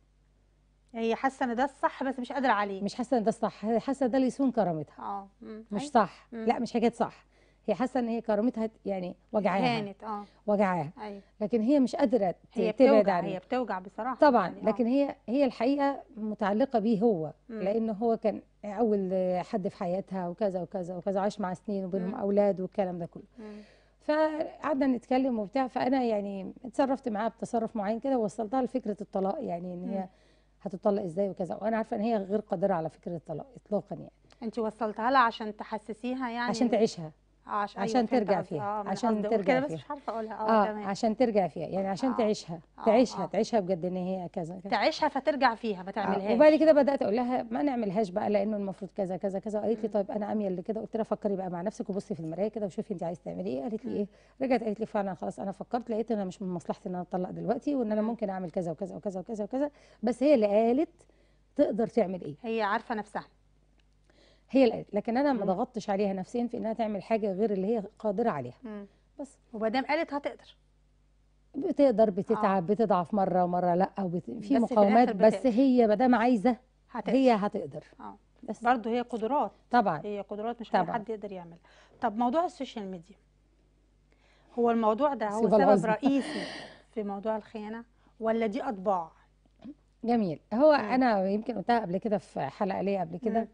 هي حاسه ان ده الصح بس مش قادره عليه مش حاسه ان ده الصح هي حاسه ده اللي يسون كرامتها اه مش أيوة. صح مم. لا مش حكايه صح هي حاسه ان هي كرامتها يعني وجعاها كانت اه وجعاها أيوة. لكن هي مش قادره تبعد عنه هي بتوجع بصراحه طبعا يعني آه. لكن هي هي الحقيقه متعلقه بيه هو مم. لان هو كان اول حد في حياتها وكذا وكذا وكذا عاش مع سنين وبينهم اولاد والكلام ده كله مم. فقعدنا نتكلم وبتاع فانا يعني اتصرفت معاها بتصرف معين كده ووصلتها لفكره الطلاق يعني ان هي مم. هتطلق ازاي وكذا وانا عارفه ان هي غير قادره على فكره الطلاق اطلاقا يعني انت وصلتها لها عشان تحسسيها يعني عشان تعيشها أيوة، عشان أيوة ترجع فيها آه عشان ترجع فيها بس مش عارفه اقولها اه كمان. آه، عشان ترجع فيها يعني عشان آه. تعيشها آه، آه. تعيشها آه. تعيشها بجد ان هي كذا تعيشها فترجع فيها ما تعملهاش آه. وبعد كده بدات اقول لها ما نعملهاش بقى لانه المفروض كذا كذا كذا قالت لي طيب انا اميل لكده قلت لها فكري بقى مع نفسك وبصي في المرايه كده وشوفي انت عايزه تعملي ايه قالت لي ايه رجعت قالت لي فعلا خلاص انا فكرت لقيت انا مش من مصلحتي ان انا اطلق دلوقتي وان انا ممكن اعمل كذا وكذا وكذا وكذا وكذا بس هي اللي قالت تقدر تعمل ايه هي عارفه نفسها هي لكن انا ما ضغطتش عليها نفسيا في انها تعمل حاجه غير اللي هي قادره عليها مم. بس وبعدين قالت هتقدر بتقدر بتتعب آه. بتضعف مره ومره لا بت... في مقاومات في بس هي ما دام عايزه هتقدر. هي هتقدر اه بس برضه هي قدرات طبعا هي قدرات مش طبعا. حد يقدر يعمل طب موضوع السوشيال ميديا هو الموضوع ده هو سبب العزم. رئيسي في موضوع الخيانه ولا دي اطباع جميل هو مم. انا يمكن قلتها قبل كده في حلقه ليه قبل كده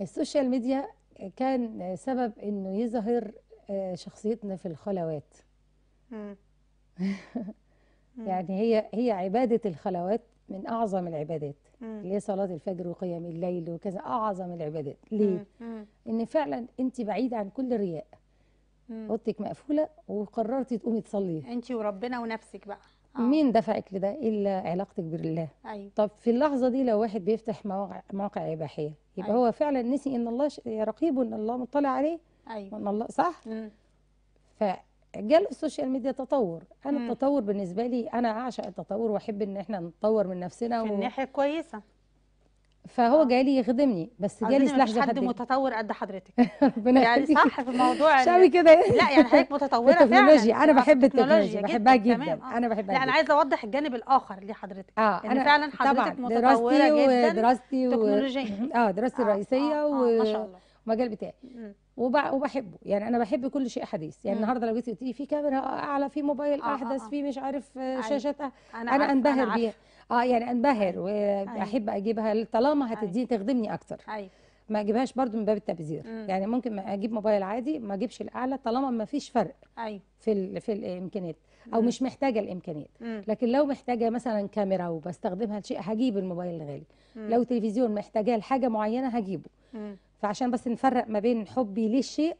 السوشيال ميديا كان سبب انه يظهر آه، شخصيتنا في الخلوات <laughs> يعني هي هي عباده الخلوات من اعظم العبادات اللي هي صلاه الفجر وقيام الليل وكذا اعظم العبادات ليه ان فعلا انت بعيده عن كل رياء اوضتك مقفوله وقررتي تقومي تصلي انت وربنا ونفسك بقى آه. مين دفعك لده الا إيه علاقتك بالله أيوة. طب في اللحظه دي لو واحد بيفتح مواقع مواقع اباحيه يبقى أيوة. هو فعلا نسي ان الله ش... رقيبه ان الله مطلع عليه أيوة. وان الله صح مم. فجال السوشيال ميديا تطور انا مم. التطور بالنسبه لي انا اعشق التطور واحب ان احنا نطور من نفسنا في و... الناحيه كويسه فهو جالي يخدمني بس جالي سلاح حد متطور قد حضرتك <laughs> يعني صح في الموضوع <laughs> شاوي كده لا يعني حضرتك <laughs> متطوره فعلا انا بحب التكنولوجيا بحبها جدا, جدا. آه. انا بحبها يعني انا عايزه اوضح الجانب الاخر لحضرتك اه يعني انا فعلا حضرتك متطوره جدا دراستي تكنولوجيا اه دراستي آه، الرئيسيه و آه، آه، ما شاء الله المجال بتاعي وبحبه يعني انا بحب كل شيء حديث يعني النهارده لو جيت قلت لي في كاميرا اعلى في موبايل احدث في مش عارف أيوه. شاشات انا, أنا انبهر بيها اه يعني انبهر أيوه. واحب اجيبها طالما أيوه. هتديني تخدمني اكتر ايوه ما اجيبهاش برضو من باب التبذير يعني ممكن اجيب موبايل عادي ما اجيبش الاعلى طالما ما فيش فرق ايوه في الـ في الامكانيات او مم. مش محتاجه الامكانيات لكن لو محتاجه مثلا كاميرا وبستخدمها لشيء هجيب الموبايل الغالي مم. لو تلفزيون محتاجاه لحاجه معينه هجيبه مم. فعشان بس نفرق ما بين حبي للشيء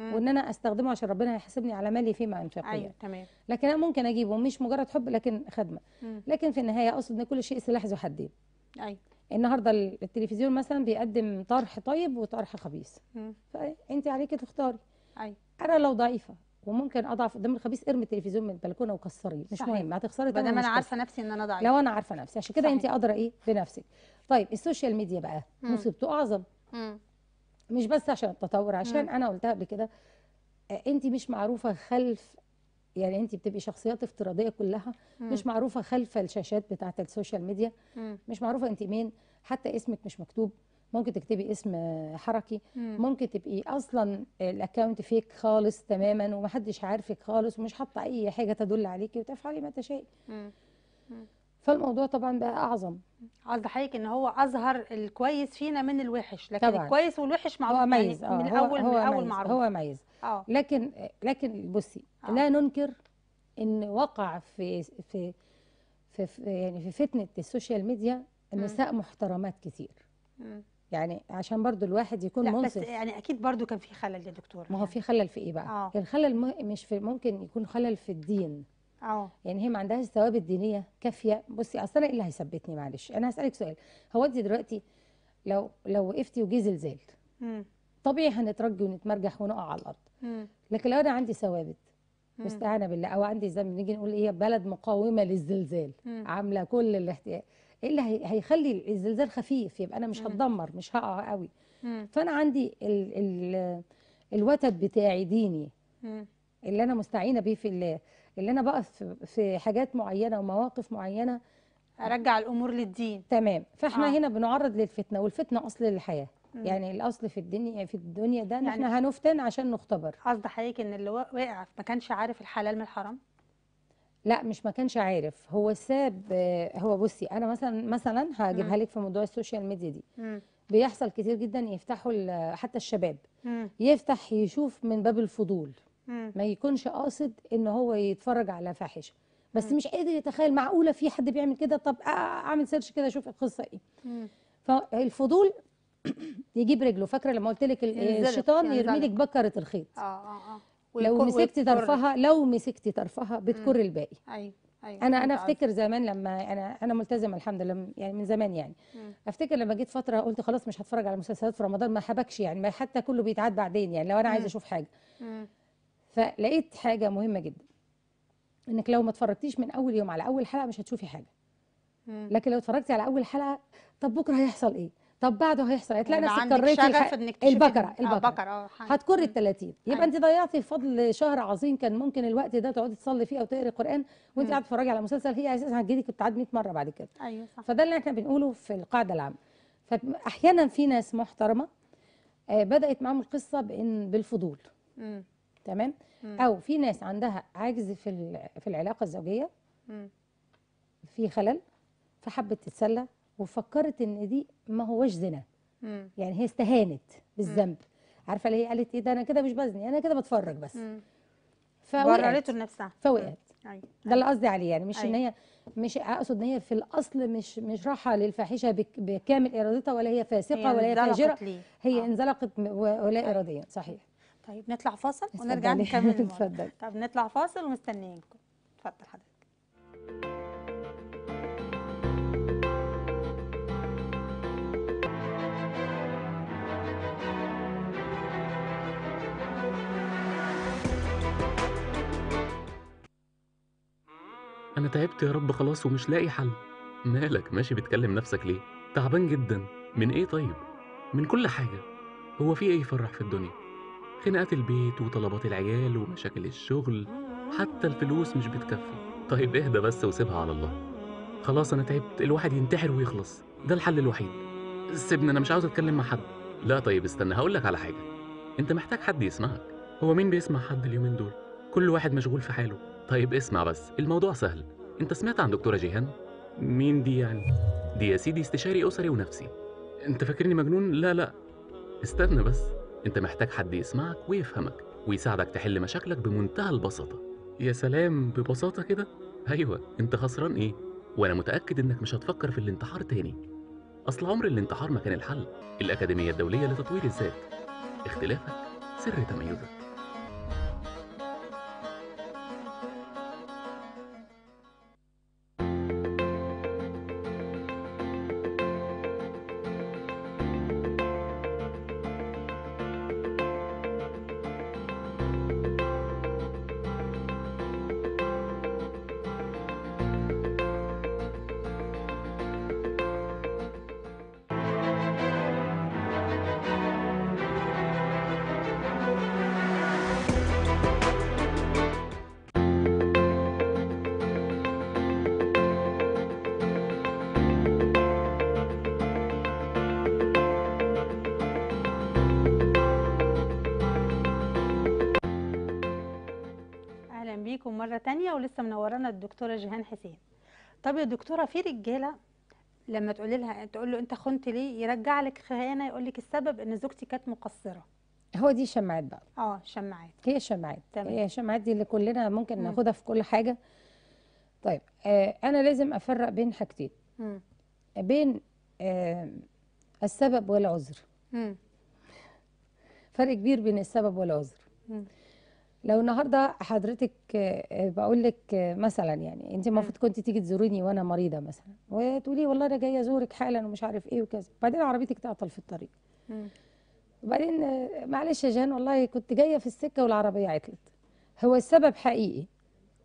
وان انا استخدمه عشان ربنا هيحاسبني على مالي فيما انفقه ايوه تمام لكن انا ممكن اجيبه مش مجرد حب لكن خدمه مم. لكن في النهايه اقصد ان كل شيء سلاح ذو حدين ايوه النهارده التلفزيون مثلا بيقدم طرح طيب وطرح خبيث فانت عليكي تختاري ايوه انا لو ضعيفه وممكن اضعف قدام الخبيث ارمي التلفزيون من البلكونه وكسريه مش صحيح. مهم هتخسري طبعا انا عارفه نفسي ان انا ضعيفه لو انا عارفه نفسي عشان كده انت قادره ايه بنفسك طيب السوشيال ميديا بقى مصيبته اعظم مم. مش بس عشان التطور عشان مم. انا قلتها قبل كده آه، انت مش معروفه خلف يعني انت بتبقي شخصيات افتراضيه كلها مم. مش معروفه خلف الشاشات بتاعت السوشيال ميديا مم. مش معروفه انت مين حتى اسمك مش مكتوب ممكن تكتبي اسم حركي مم. ممكن تبقي اصلا الاكونت فيك خالص تماما ومحدش عارفك خالص ومش حاطه اي حاجه تدل عليكي وتفعلي ما تشائي فالموضوع طبعا بقى اعظم قصد حضرتك ان هو اظهر الكويس فينا من الوحش لكن طبعا. الكويس والوحش يعني آه، معروف هو ميز يعني من الاول هو من الاول معروف هو ميز أوه. لكن لكن بصي آه. لا ننكر ان وقع في في في, في يعني في فتنه السوشيال ميديا النساء م. محترمات كتير م. يعني عشان برضو الواحد يكون لا منصف بس يعني اكيد برضو كان في خلل يا دكتور ما هو في خلل في ايه بقى آه. الخلل مش في ممكن يكون خلل في الدين اه يعني هي ما عندهاش ثوابت دينيه كافيه بصي اصل انا ايه اللي هيثبتني معلش انا هسالك سؤال هو انت دلوقتي لو لو وقفتي وجه زلزال طبيعي هنترجي ونتمرجح ونقع على الارض مم. لكن لو انا عندي ثوابت مستعانه بالله او عندي ما نيجي نقول ايه بلد مقاومه للزلزال عامله كل الاحتياج ايه اللي هيخلي الزلزال خفيف يبقى انا مش هتدمر مش هقع قوي مم. فانا عندي ال ال الوتد بتاعي ديني مم. اللي انا مستعينه بيه في الله اللي انا بقف في حاجات معينه ومواقف معينه ارجع الامور للدين تمام فاحنا آه. هنا بنعرض للفتنه والفتنه اصل الحياه مم. يعني الاصل في الدنيا في الدنيا ده يعني احنا هنفتن عشان نختبر قصد حضرتك ان اللي وقع ما كانش عارف الحلال من الحرام لا مش ما كانش عارف هو ساب هو بصي انا مثلا مثلا هجيبها لك في موضوع السوشيال ميديا دي مم. بيحصل كتير جدا يفتحوا حتى الشباب مم. يفتح يشوف من باب الفضول ما يكونش قاصد ان هو يتفرج على فاحشه بس مش قادر يتخيل معقوله في حد بيعمل كده طب اعمل سيرش كده اشوف القصه ايه فالفضول <clears throat> يجيب رجله فاكره لما قلت لك الشيطان يرمي لك بكره الخيط اه اه اه لو مسكتي طرفها لو مسكتي طرفها بتكر الباقي ايوه أيوة. انا انا افتكر زمان لما انا انا ملتزمه الحمد لله يعني من زمان يعني مم. افتكر لما جيت فتره قلت خلاص مش هتفرج على مسلسلات في رمضان ما حبكش يعني ما حتى كله بيتعاد بعدين يعني لو انا عايزه اشوف حاجه مم. فلقيت حاجه مهمه جدا انك لو ما اتفرجتيش من اول يوم على اول حلقه مش هتشوفي حاجه لكن لو اتفرجتي على اول حلقه طب بكره هيحصل ايه طب بعده هيحصل هتلاقي إيه؟ يعني نفسك كريتي الح... البكره اه هتكر ال 30 يبقى أيوة. انت ضيعتي فضل شهر عظيم كان ممكن الوقت ده تقعدي تصلي فيه او تقري قران وانت قاعده تتفرجي على مسلسل هي اساسا هتجيلك بتعاد 100 مره بعد كده ايوه صح فده اللي احنا بنقوله في القاعده العامه فاحيانا في ناس محترمه آه، بدات معاهم القصه بان بالفضول مم. تمام مم. او في ناس عندها عجز في في العلاقه الزوجيه مم. في خلل فحبت تتسلى وفكرت ان دي ما هوش زنا مم. يعني هي استهانت بالذنب عارفه اللي هي قالت ايه ده انا كده مش بزني انا كده بتفرج بس فوقعت لنفسها فوقعت أيوة. ده اللي قصدي عليه يعني مش أي. ان أيوة. هي مش اقصد ان هي في الاصل مش مش راحه للفاحشه بكامل ارادتها ولا هي فاسقه هي ولا هي فاجره هي آه. انزلقت ولا أيوة. اراديا صحيح طيب نطلع فاصل ونرجع نكمل <laughs> اتفضل طب نطلع فاصل ومستنيينكم اتفضل حضرتك أنا تعبت يا رب خلاص ومش لاقي حل مالك ماشي بتكلم نفسك ليه؟ تعبان جدا من إيه طيب؟ من كل حاجة هو في إيه يفرح في الدنيا؟ خناقات البيت وطلبات العيال ومشاكل الشغل حتى الفلوس مش بتكفي طيب اهدى بس وسيبها على الله خلاص انا تعبت الواحد ينتحر ويخلص ده الحل الوحيد سيبني انا مش عاوز اتكلم مع حد لا طيب استنى هقول لك على حاجه انت محتاج حد يسمعك هو مين بيسمع حد اليومين دول كل واحد مشغول في حاله طيب اسمع بس الموضوع سهل انت سمعت عن دكتوره جيهان مين دي يعني دي يا سيدي استشاري اسري ونفسي انت فاكرني مجنون لا لا استنى بس انت محتاج حد يسمعك ويفهمك ويساعدك تحل مشاكلك بمنتهى البساطة يا سلام ببساطة كده أيوة أنت خسران إيه وأنا متأكد إنك مش هتفكر في الانتحار تاني أصل عمر الانتحار ما كان الحل الأكاديمية الدولية لتطوير الذات اختلافك سر تميزك دكتوره جيهان حسين طب يا دكتوره في رجاله لما تقولي لها تقول له انت خنت ليه يرجع لك خيانه يقول لك السبب ان زوجتي كانت مقصره هو دي شماعات بقى اه شماعات هي الشماعات هي الشماعات دي اللي كلنا ممكن مم. ناخدها في كل حاجه طيب آه انا لازم افرق بين حاجتين مم. بين آه السبب والعذر فرق كبير بين السبب والعذر مم. لو النهارده حضرتك آه، بقول لك آه، مثلا يعني انت المفروض كنت تيجي تزوريني وانا مريضه مثلا وتقولي والله انا جايه ازورك حالا ومش عارف ايه وكذا بعدين عربيتك تعطل في الطريق وبعدين آه، معلش يا جان والله كنت جايه في السكه والعربيه عطلت هو السبب حقيقي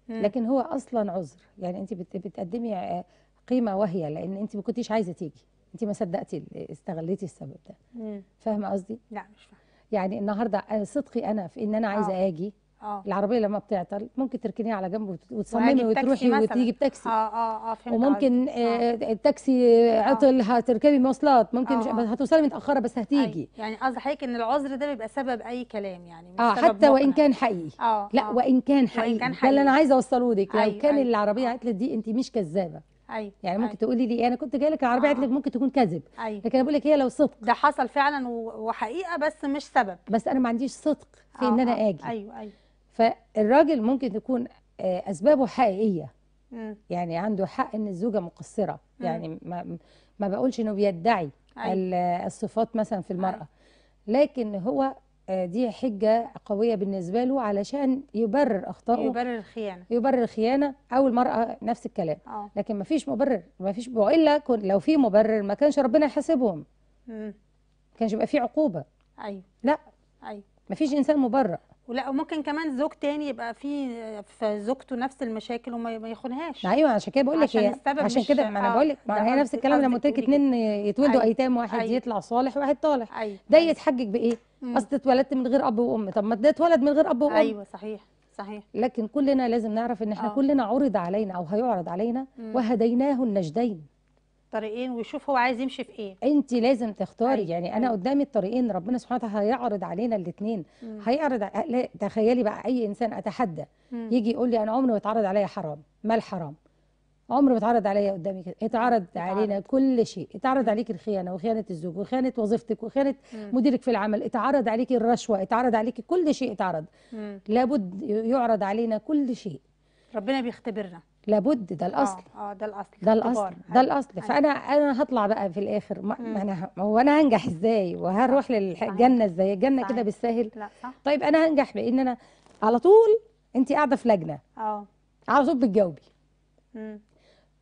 لكن هو اصلا عذر يعني انت بتقدمي قيمه وهي لان انت ما كنتيش عايزه تيجي انت ما صدقتي استغليتي السبب ده فاهمه قصدي لا مش فاهمه يعني النهارده صدقي انا في ان انا عايزه اجي أوه. العربيه لما بتعطل ممكن تركنيها على جنب وتصممي وتروحي وتيجي بتاكسي اه اه اه فهمت وممكن آه،, آه. التاكسي آه. عطل آه. هتركبي مواصلات ممكن آه. مش آه. هتوصلي متاخره بس هتيجي أي. يعني قصدي حضرتك ان العذر ده بيبقى سبب اي كلام يعني مش اه حتى وان كان حقيقي آه. لا آه. وان كان حقيقي ده اللي انا عايزه اوصله لك لو كان العربيه عطلت دي انت مش كذابه ايوه يعني ممكن أي. تقولي لي انا كنت جاي لك العربيه آه. ممكن تكون كذب أيوة. لكن انا بقول لك هي لو صدق ده حصل فعلا وحقيقه بس مش سبب بس انا ما عنديش صدق في آه. ان انا اجي ايوه ايوه فالراجل ممكن تكون آه، أسبابه حقيقية يعني عنده حق إن الزوجة مقصرة يعني ما, ما بقولش إنه بيدعي أيوة. الصفات مثلا في المرأة أيوة. لكن هو آه، دي حجة قوية بالنسبة له علشان يبرر أخطائه يبرر الخيانة يبرر الخيانة أو المرأة نفس الكلام آه. لكن لكن مفيش مبرر مفيش وإلا لو في مبرر ما كانش ربنا يحاسبهم ما كانش يبقى في عقوبة أيوة لا أيوة مفيش إنسان مبرر ولا وممكن كمان زوج تاني يبقى فيه في زوجته نفس المشاكل وما يخونهاش ايوه عشان كده بقول لك عشان السبب عشان كده ما انا بقول لك ما هي نفس الكلام لما قلت لك اتنين يتولدوا أيوة. ايتام واحد أيوة. يطلع صالح واحد طالح أيوة. ده أيوة. يتحجج بايه؟ اصل اتولدت من غير اب وام طب ما ده اتولد من غير اب وام ايوه صحيح صحيح لكن كلنا لازم نعرف ان احنا أوه. كلنا عرض علينا او هيعرض علينا وهديناه النجدين الطريقين ويشوف هو عايز يمشي في ايه انت لازم تختاري أي. أيوة. يعني انا أيوة. قدامي الطريقين ربنا سبحانه وتعالى هيعرض علينا الاثنين هيعرض تخيلي بقى اي انسان اتحدى مم. يجي يقول لي انا عمري ما اتعرض عليا حرام ما الحرام عمري ما اتعرض عليا قدامي كده اتعرض علينا كل شيء اتعرض عليك الخيانه وخيانه الزوج وخيانه وظيفتك وخيانه مم. مديرك في العمل اتعرض عليك الرشوه اتعرض عليك كل شيء اتعرض مم. لابد يعرض علينا كل شيء ربنا بيختبرنا لابد ده الاصل آه،, اه ده الاصل ده الاصل ده أيوة، الاصل أيوة. فانا انا هطلع بقى في الاخر ما انا هو انا هنجح ازاي وهروح للجنه ازاي الجنه كده بالسهل لا صح طيب انا هنجح بان انا على طول انت قاعده في لجنه اه على طول بتجاوبي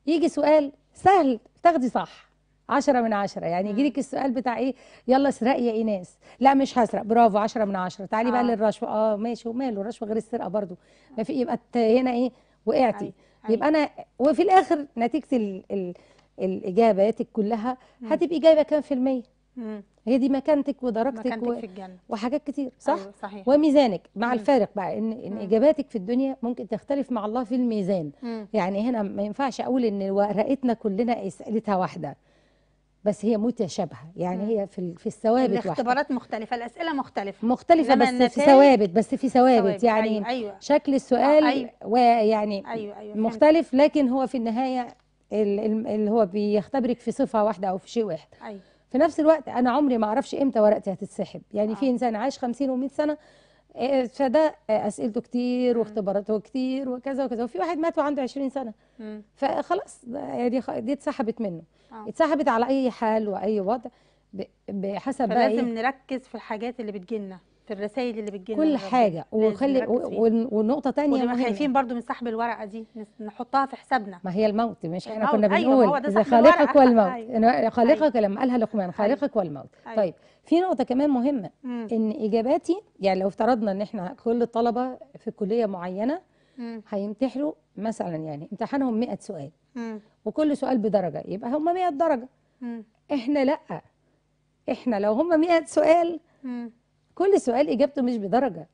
يجي سؤال سهل تاخدي صح عشرة من عشرة يعني يجي لك السؤال بتاع ايه يلا اسرق يا ايناس لا مش هسرق برافو عشرة من عشرة تعالي آه. بقى للرشوه اه ماشي وماله الرشوه غير السرقه برضو ما في يبقى هنا ايه وقعتي آه. يبقى انا وفي الاخر نتيجه الـ ال الاجاباتك كلها هتبقى جايبه كام في الميه مم. هي دي مكانتك ودرجتك مكانتك و... في الجنة. وحاجات كتير أيوة، صح أيوة صحيح. وميزانك مع مم. الفارق بقى ان ان اجاباتك في الدنيا ممكن تختلف مع الله في الميزان مم. يعني هنا ما ينفعش اقول ان ورقتنا كلنا اسئلتها واحده بس هي متشابهه يعني هي في في الثوابت الاختبارات واحدة. مختلفه الاسئله مختلفه مختلفه بس في ثوابت بس في ثوابت أيوة، يعني, أيوة. آه، أيوة. يعني أيوة أيوة. شكل السؤال أيوة. ويعني أيوة أيوة مختلف لكن هو في النهايه اللي هو بيختبرك في صفه واحده او في شيء واحد أيوة. في نفس الوقت انا عمري ما اعرفش امتى ورقتي هتتسحب يعني آه. في انسان عاش 50 و100 سنه آه، فده آه، اسئلته كتير واختباراته كتير وكذا وكذا وفي واحد مات وعنده 20 سنه فخلاص دي دي اتسحبت منه آه. اتسحبت على اي حال واي وضع بحسب بقى لازم إيه؟ نركز في الحاجات اللي لنا في الرسائل اللي لنا كل حاجه وخلي ونقطه ثانيه كنا خايفين برضو من سحب الورقه دي نحطها في حسابنا ما هي الموت مش احنا كنا أيوة، بنقول أيوة خالقك والموت <laughs> أيوة. خالقك أيوة. لما قالها لقمان خالقك والموت أيوة. طيب في نقطة كمان مهمة مم. إن إجاباتي يعني لو افترضنا إن إحنا كل الطلبة في كلية معينة هيمتحنوا مثلا يعني امتحانهم 100 سؤال مم. وكل سؤال بدرجة يبقى هم 100 درجة مم. إحنا لأ إحنا لو هم 100 سؤال مم. كل سؤال إجابته مش بدرجة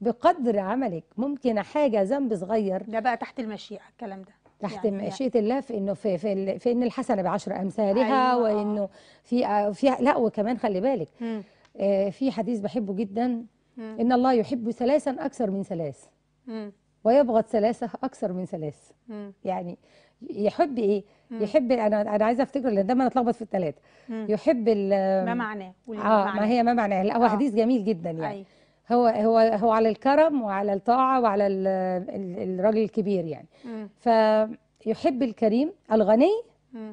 بقدر عملك ممكن حاجة ذنب صغير ده بقى تحت المشيئة الكلام ده تحت يعني مشيئه الله في انه في في, في ان الحسنه بعشر امثالها أيوة. آه. وانه في آه، فيها لا وكمان خلي بالك آه في حديث بحبه جدا مم. ان الله يحب ثلاثا اكثر من ثلاث ويبغض ثلاثه اكثر من ثلاث يعني يحب ايه مم. يحب انا انا عايزه افتكر لان دايما اتلخبط في الثلاثه يحب ما معناه اه ما هي ما معناه لا هو آه. حديث جميل جدا يعني أي. أيوة. هو هو هو على الكرم وعلى الطاعه وعلى الراجل الكبير يعني فيحب الكريم الغني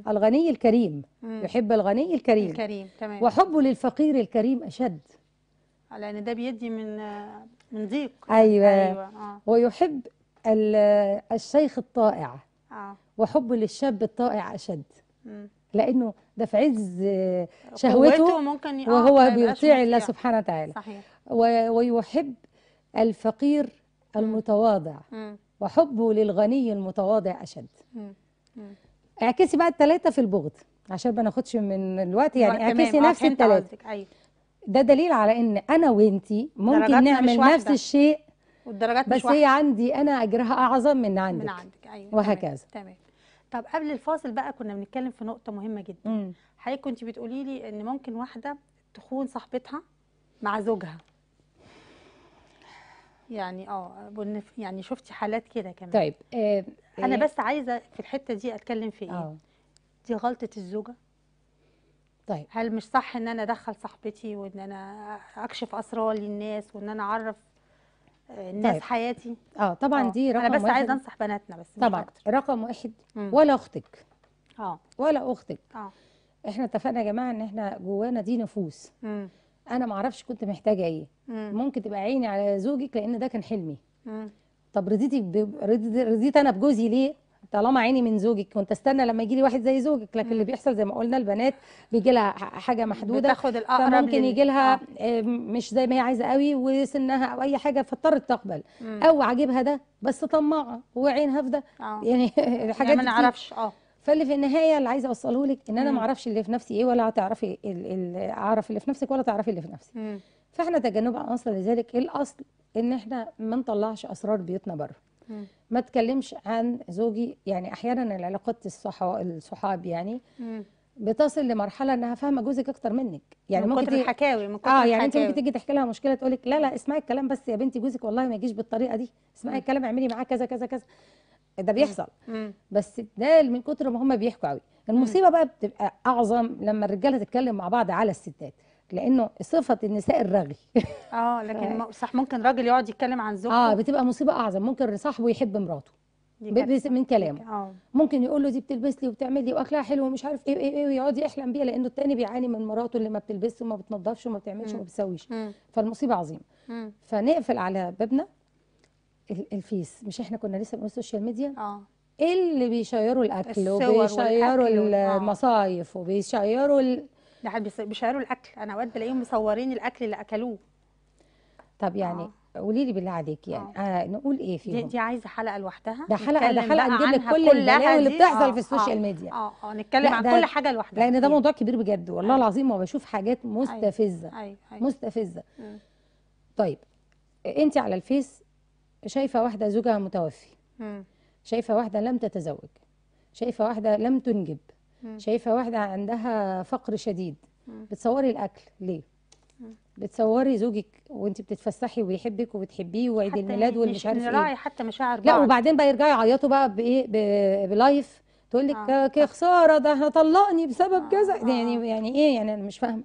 الغني الكريم يحب الغني الكريم الكريم تمام وحبه للفقير الكريم اشد لان ده بيدي من من ضيق ايوه, أيوة. آه. ويحب الشيخ الطائع آه. وحبه للشاب الطائع اشد مم. لانه ده في عز شهوته ممكن وهو بيطيع الله سبحانه وتعالى صحيح. ويحب الفقير المتواضع م. وحبه للغني المتواضع اشد م. م. اعكسي بقى الثلاثه في البغض عشان ما ناخدش من الوقت يعني اعكسي نفس آه، الثلاثه أيوه. ده دليل على ان انا وانتي ممكن نعمل نفس الشيء والدرجات بس مش هي عندي انا اجرها اعظم من عندك من عندك ايوه وهكذا تمام طب قبل الفاصل بقى كنا بنتكلم في نقطه مهمه جدا حضرتك كنت بتقولي لي ان ممكن واحده تخون صاحبتها مع زوجها يعني اه يعني شفتي حالات كده كمان طيب آه انا آه، بس عايزه في الحته دي اتكلم في ايه أوه. دي غلطه الزوجه طيب هل مش صح ان انا ادخل صاحبتي وان انا اكشف اسرار للناس وان انا اعرف الناس طيب. حياتي اه طبعا أوه. دي رقم انا بس عايزه انصح بناتنا بس طبعا رقم واحد مم. ولا اختك اه ولا اختك اه احنا اتفقنا يا جماعه ان احنا جوانا دي نفوس مم. انا ما اعرفش كنت محتاجه ايه مم. ممكن تبقى عيني على زوجك لان ده كان حلمي مم. طب رضيتي ب... رضيت انا بجوزي ليه طالما عيني من زوجك كنت استنى لما يجي لي واحد زي زوجك لكن اللي بيحصل زي ما قلنا البنات بيجي لها حاجه محدوده بتاخد الاقرب ممكن يجي لها آه. آه، مش زي ما هي عايزه قوي وسنها او اي حاجه فاضطرت تقبل او عاجبها ده بس طماعه وعينها في ده آه. يعني <laughs> الحاجات يعني ما نعرفش اه فاللي في النهايه اللي عايزه اوصله لك ان انا ما اعرفش اللي في نفسي ايه ولا هتعرفي اعرف اللي في نفسك ولا تعرفي اللي في نفسك فاحنا تجنبا اصلا لذلك الاصل ان احنا ما نطلعش اسرار بيوتنا بره ما اتكلمش عن زوجي يعني احيانا العلاقات الصحا الصحاب يعني بتصل لمرحله انها فاهمه جوزك اكتر منك يعني من ممكن كتر الحكاوي من كتر اه يعني انت ممكن تيجي تحكي لها مشكله تقول لك لا لا اسمعي الكلام بس يا بنتي جوزك والله ما يجيش بالطريقه دي اسمعي الكلام اعملي معاه كذا كذا كذا ده بيحصل بس ده من كتر ما هم بيحكوا قوي المصيبه بقى بتبقى اعظم لما الرجاله تتكلم مع بعض على الستات لانه صفه النساء الرغي <laughs> اه لكن صح ممكن راجل يقعد يتكلم عن زوجته اه بتبقى مصيبه اعظم ممكن صاحبه يحب مراته من كلامه أوه. ممكن يقول له دي بتلبس لي وبتعمل لي واكلها حلو ومش عارف ايه ايه ايه ويقعد يحلم بيها لانه الثاني بيعاني من مراته اللي ما بتلبسش وما بتنضفش وما بتعملش وما بتسويش فالمصيبه عظيمه فنقفل على بابنا الفيس مش احنا كنا لسه بنقول السوشيال ميديا اه اللي بيشيروا الاكل وبيشيروا المصايف آه. وبيشيروا ده بيشيروا الاكل انا اوقات بلاقيهم مصورين الاكل اللي اكلوه طب يعني آه. قولي لي بالله عليك يعني آه, آه، نقول ايه فيهم دي, دي عايزه حلقه لوحدها ده حلقه ده حلقه نجيب لك كل البلاوي اللي بتحصل آه في السوشيال آه ميديا اه اه نتكلم عن كل حاجه لوحدها لان ده موضوع كبير بجد والله أيوه. العظيم ما بشوف حاجات أيوة. مستفزه أيوه. أيوه. مستفزه أيوه. طيب انت على الفيس شايفه واحده زوجها متوفي شايفه واحده لم تتزوج شايفه واحده لم تنجب شايفه واحده عندها فقر شديد بتصوري الاكل ليه بتصوري زوجك وانت بتتفسحي ويحبك وبتحبيه وعيد الميلاد والمش عارف ايه حتى مشاعر بعض لا وبعدين بقى يرجعوا يعيطوا بقى بايه بلايف تقول لك آه. يا خساره ده احنا طلقني بسبب آه. كذا يعني آه. يعني يعني ايه يعني انا مش فاهمه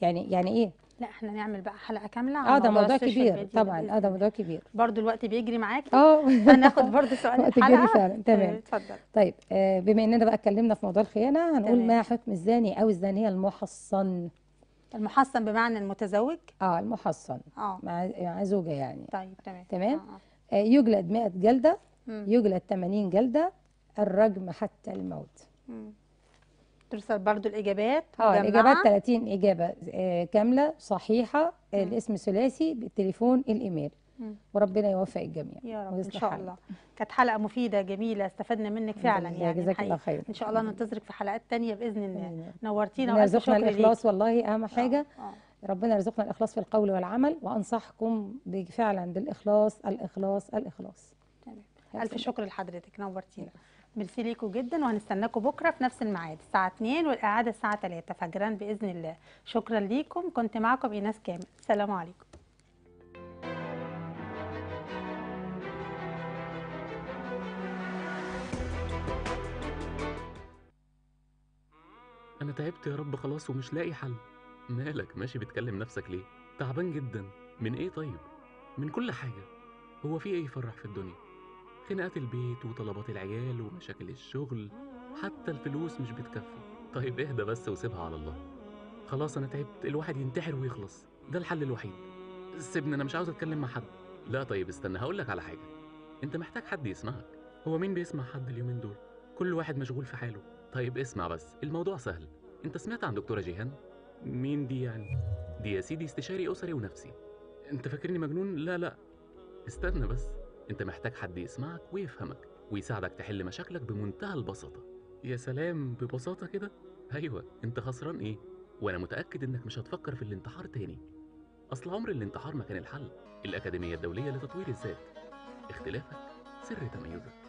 يعني يعني ايه لا احنا نعمل بقى حلقه كامله اه ده موضوع كبير طبعا اه ده موضوع كبير برضو الوقت بيجري معاكي اه <laughs> هناخد برضو سؤال الوقت بيجري فعلا تمام طيب، اتفضل طيب آه، بما اننا بقى اتكلمنا في موضوع الخيانه هنقول تمام. ما حكم الزاني او الزانيه المحصن المحصن بمعنى المتزوج اه المحصن اه مع زوجه يعني طيب تمام تمام آه. آه, آه، يجلد 100 جلده يجلد 80 جلده الرجم حتى الموت مم. ترسل برضو الإجابات اه الإجابات 30 إجابة آه، كاملة صحيحة آه، مم. الاسم ثلاثي بالتليفون الإيميل وربنا يوفق الجميع يا رب ان شاء الله كانت حلقه مفيده جميله استفدنا منك فعلا يعني جزاك الله خير ان شاء الله ننتظرك في حلقات تانية باذن الله نورتينا وارزقنا الاخلاص والله اهم آه، حاجه آه. آه. ربنا يرزقنا الاخلاص في القول والعمل وانصحكم فعلا بالاخلاص الاخلاص الاخلاص تمام الف شكر لحضرتك نورتينا نعم. ميرسي ليكم جدا وهنستناكم بكره في نفس الميعاد الساعه 2 والاعاده الساعه 3 فجرا باذن الله شكرا ليكم كنت معكم ايناس كامل السلام عليكم انا تعبت يا رب خلاص ومش لاقي حل مالك ماشي بتكلم نفسك ليه تعبان جدا من ايه طيب من كل حاجه هو في ايه يفرح في الدنيا خناقات البيت وطلبات العيال ومشاكل الشغل حتى الفلوس مش بتكفي طيب اهدى بس وسيبها على الله خلاص انا تعبت الواحد ينتحر ويخلص ده الحل الوحيد سيبني انا مش عاوز اتكلم مع حد لا طيب استنى هقول لك على حاجه انت محتاج حد يسمعك هو مين بيسمع حد اليومين دول كل واحد مشغول في حاله طيب اسمع بس الموضوع سهل انت سمعت عن دكتوره جيهان مين دي يعني دي يا سيدي استشاري اسري ونفسي انت فاكرني مجنون لا لا استنى بس انت محتاج حد يسمعك ويفهمك ويساعدك تحل مشاكلك بمنتهى البساطة يا سلام ببساطة كده أيوة أنت خسران إيه وأنا متأكد إنك مش هتفكر في الانتحار تاني أصل عمر الانتحار ما كان الحل الأكاديمية الدولية لتطوير الذات اختلافك سر تميزك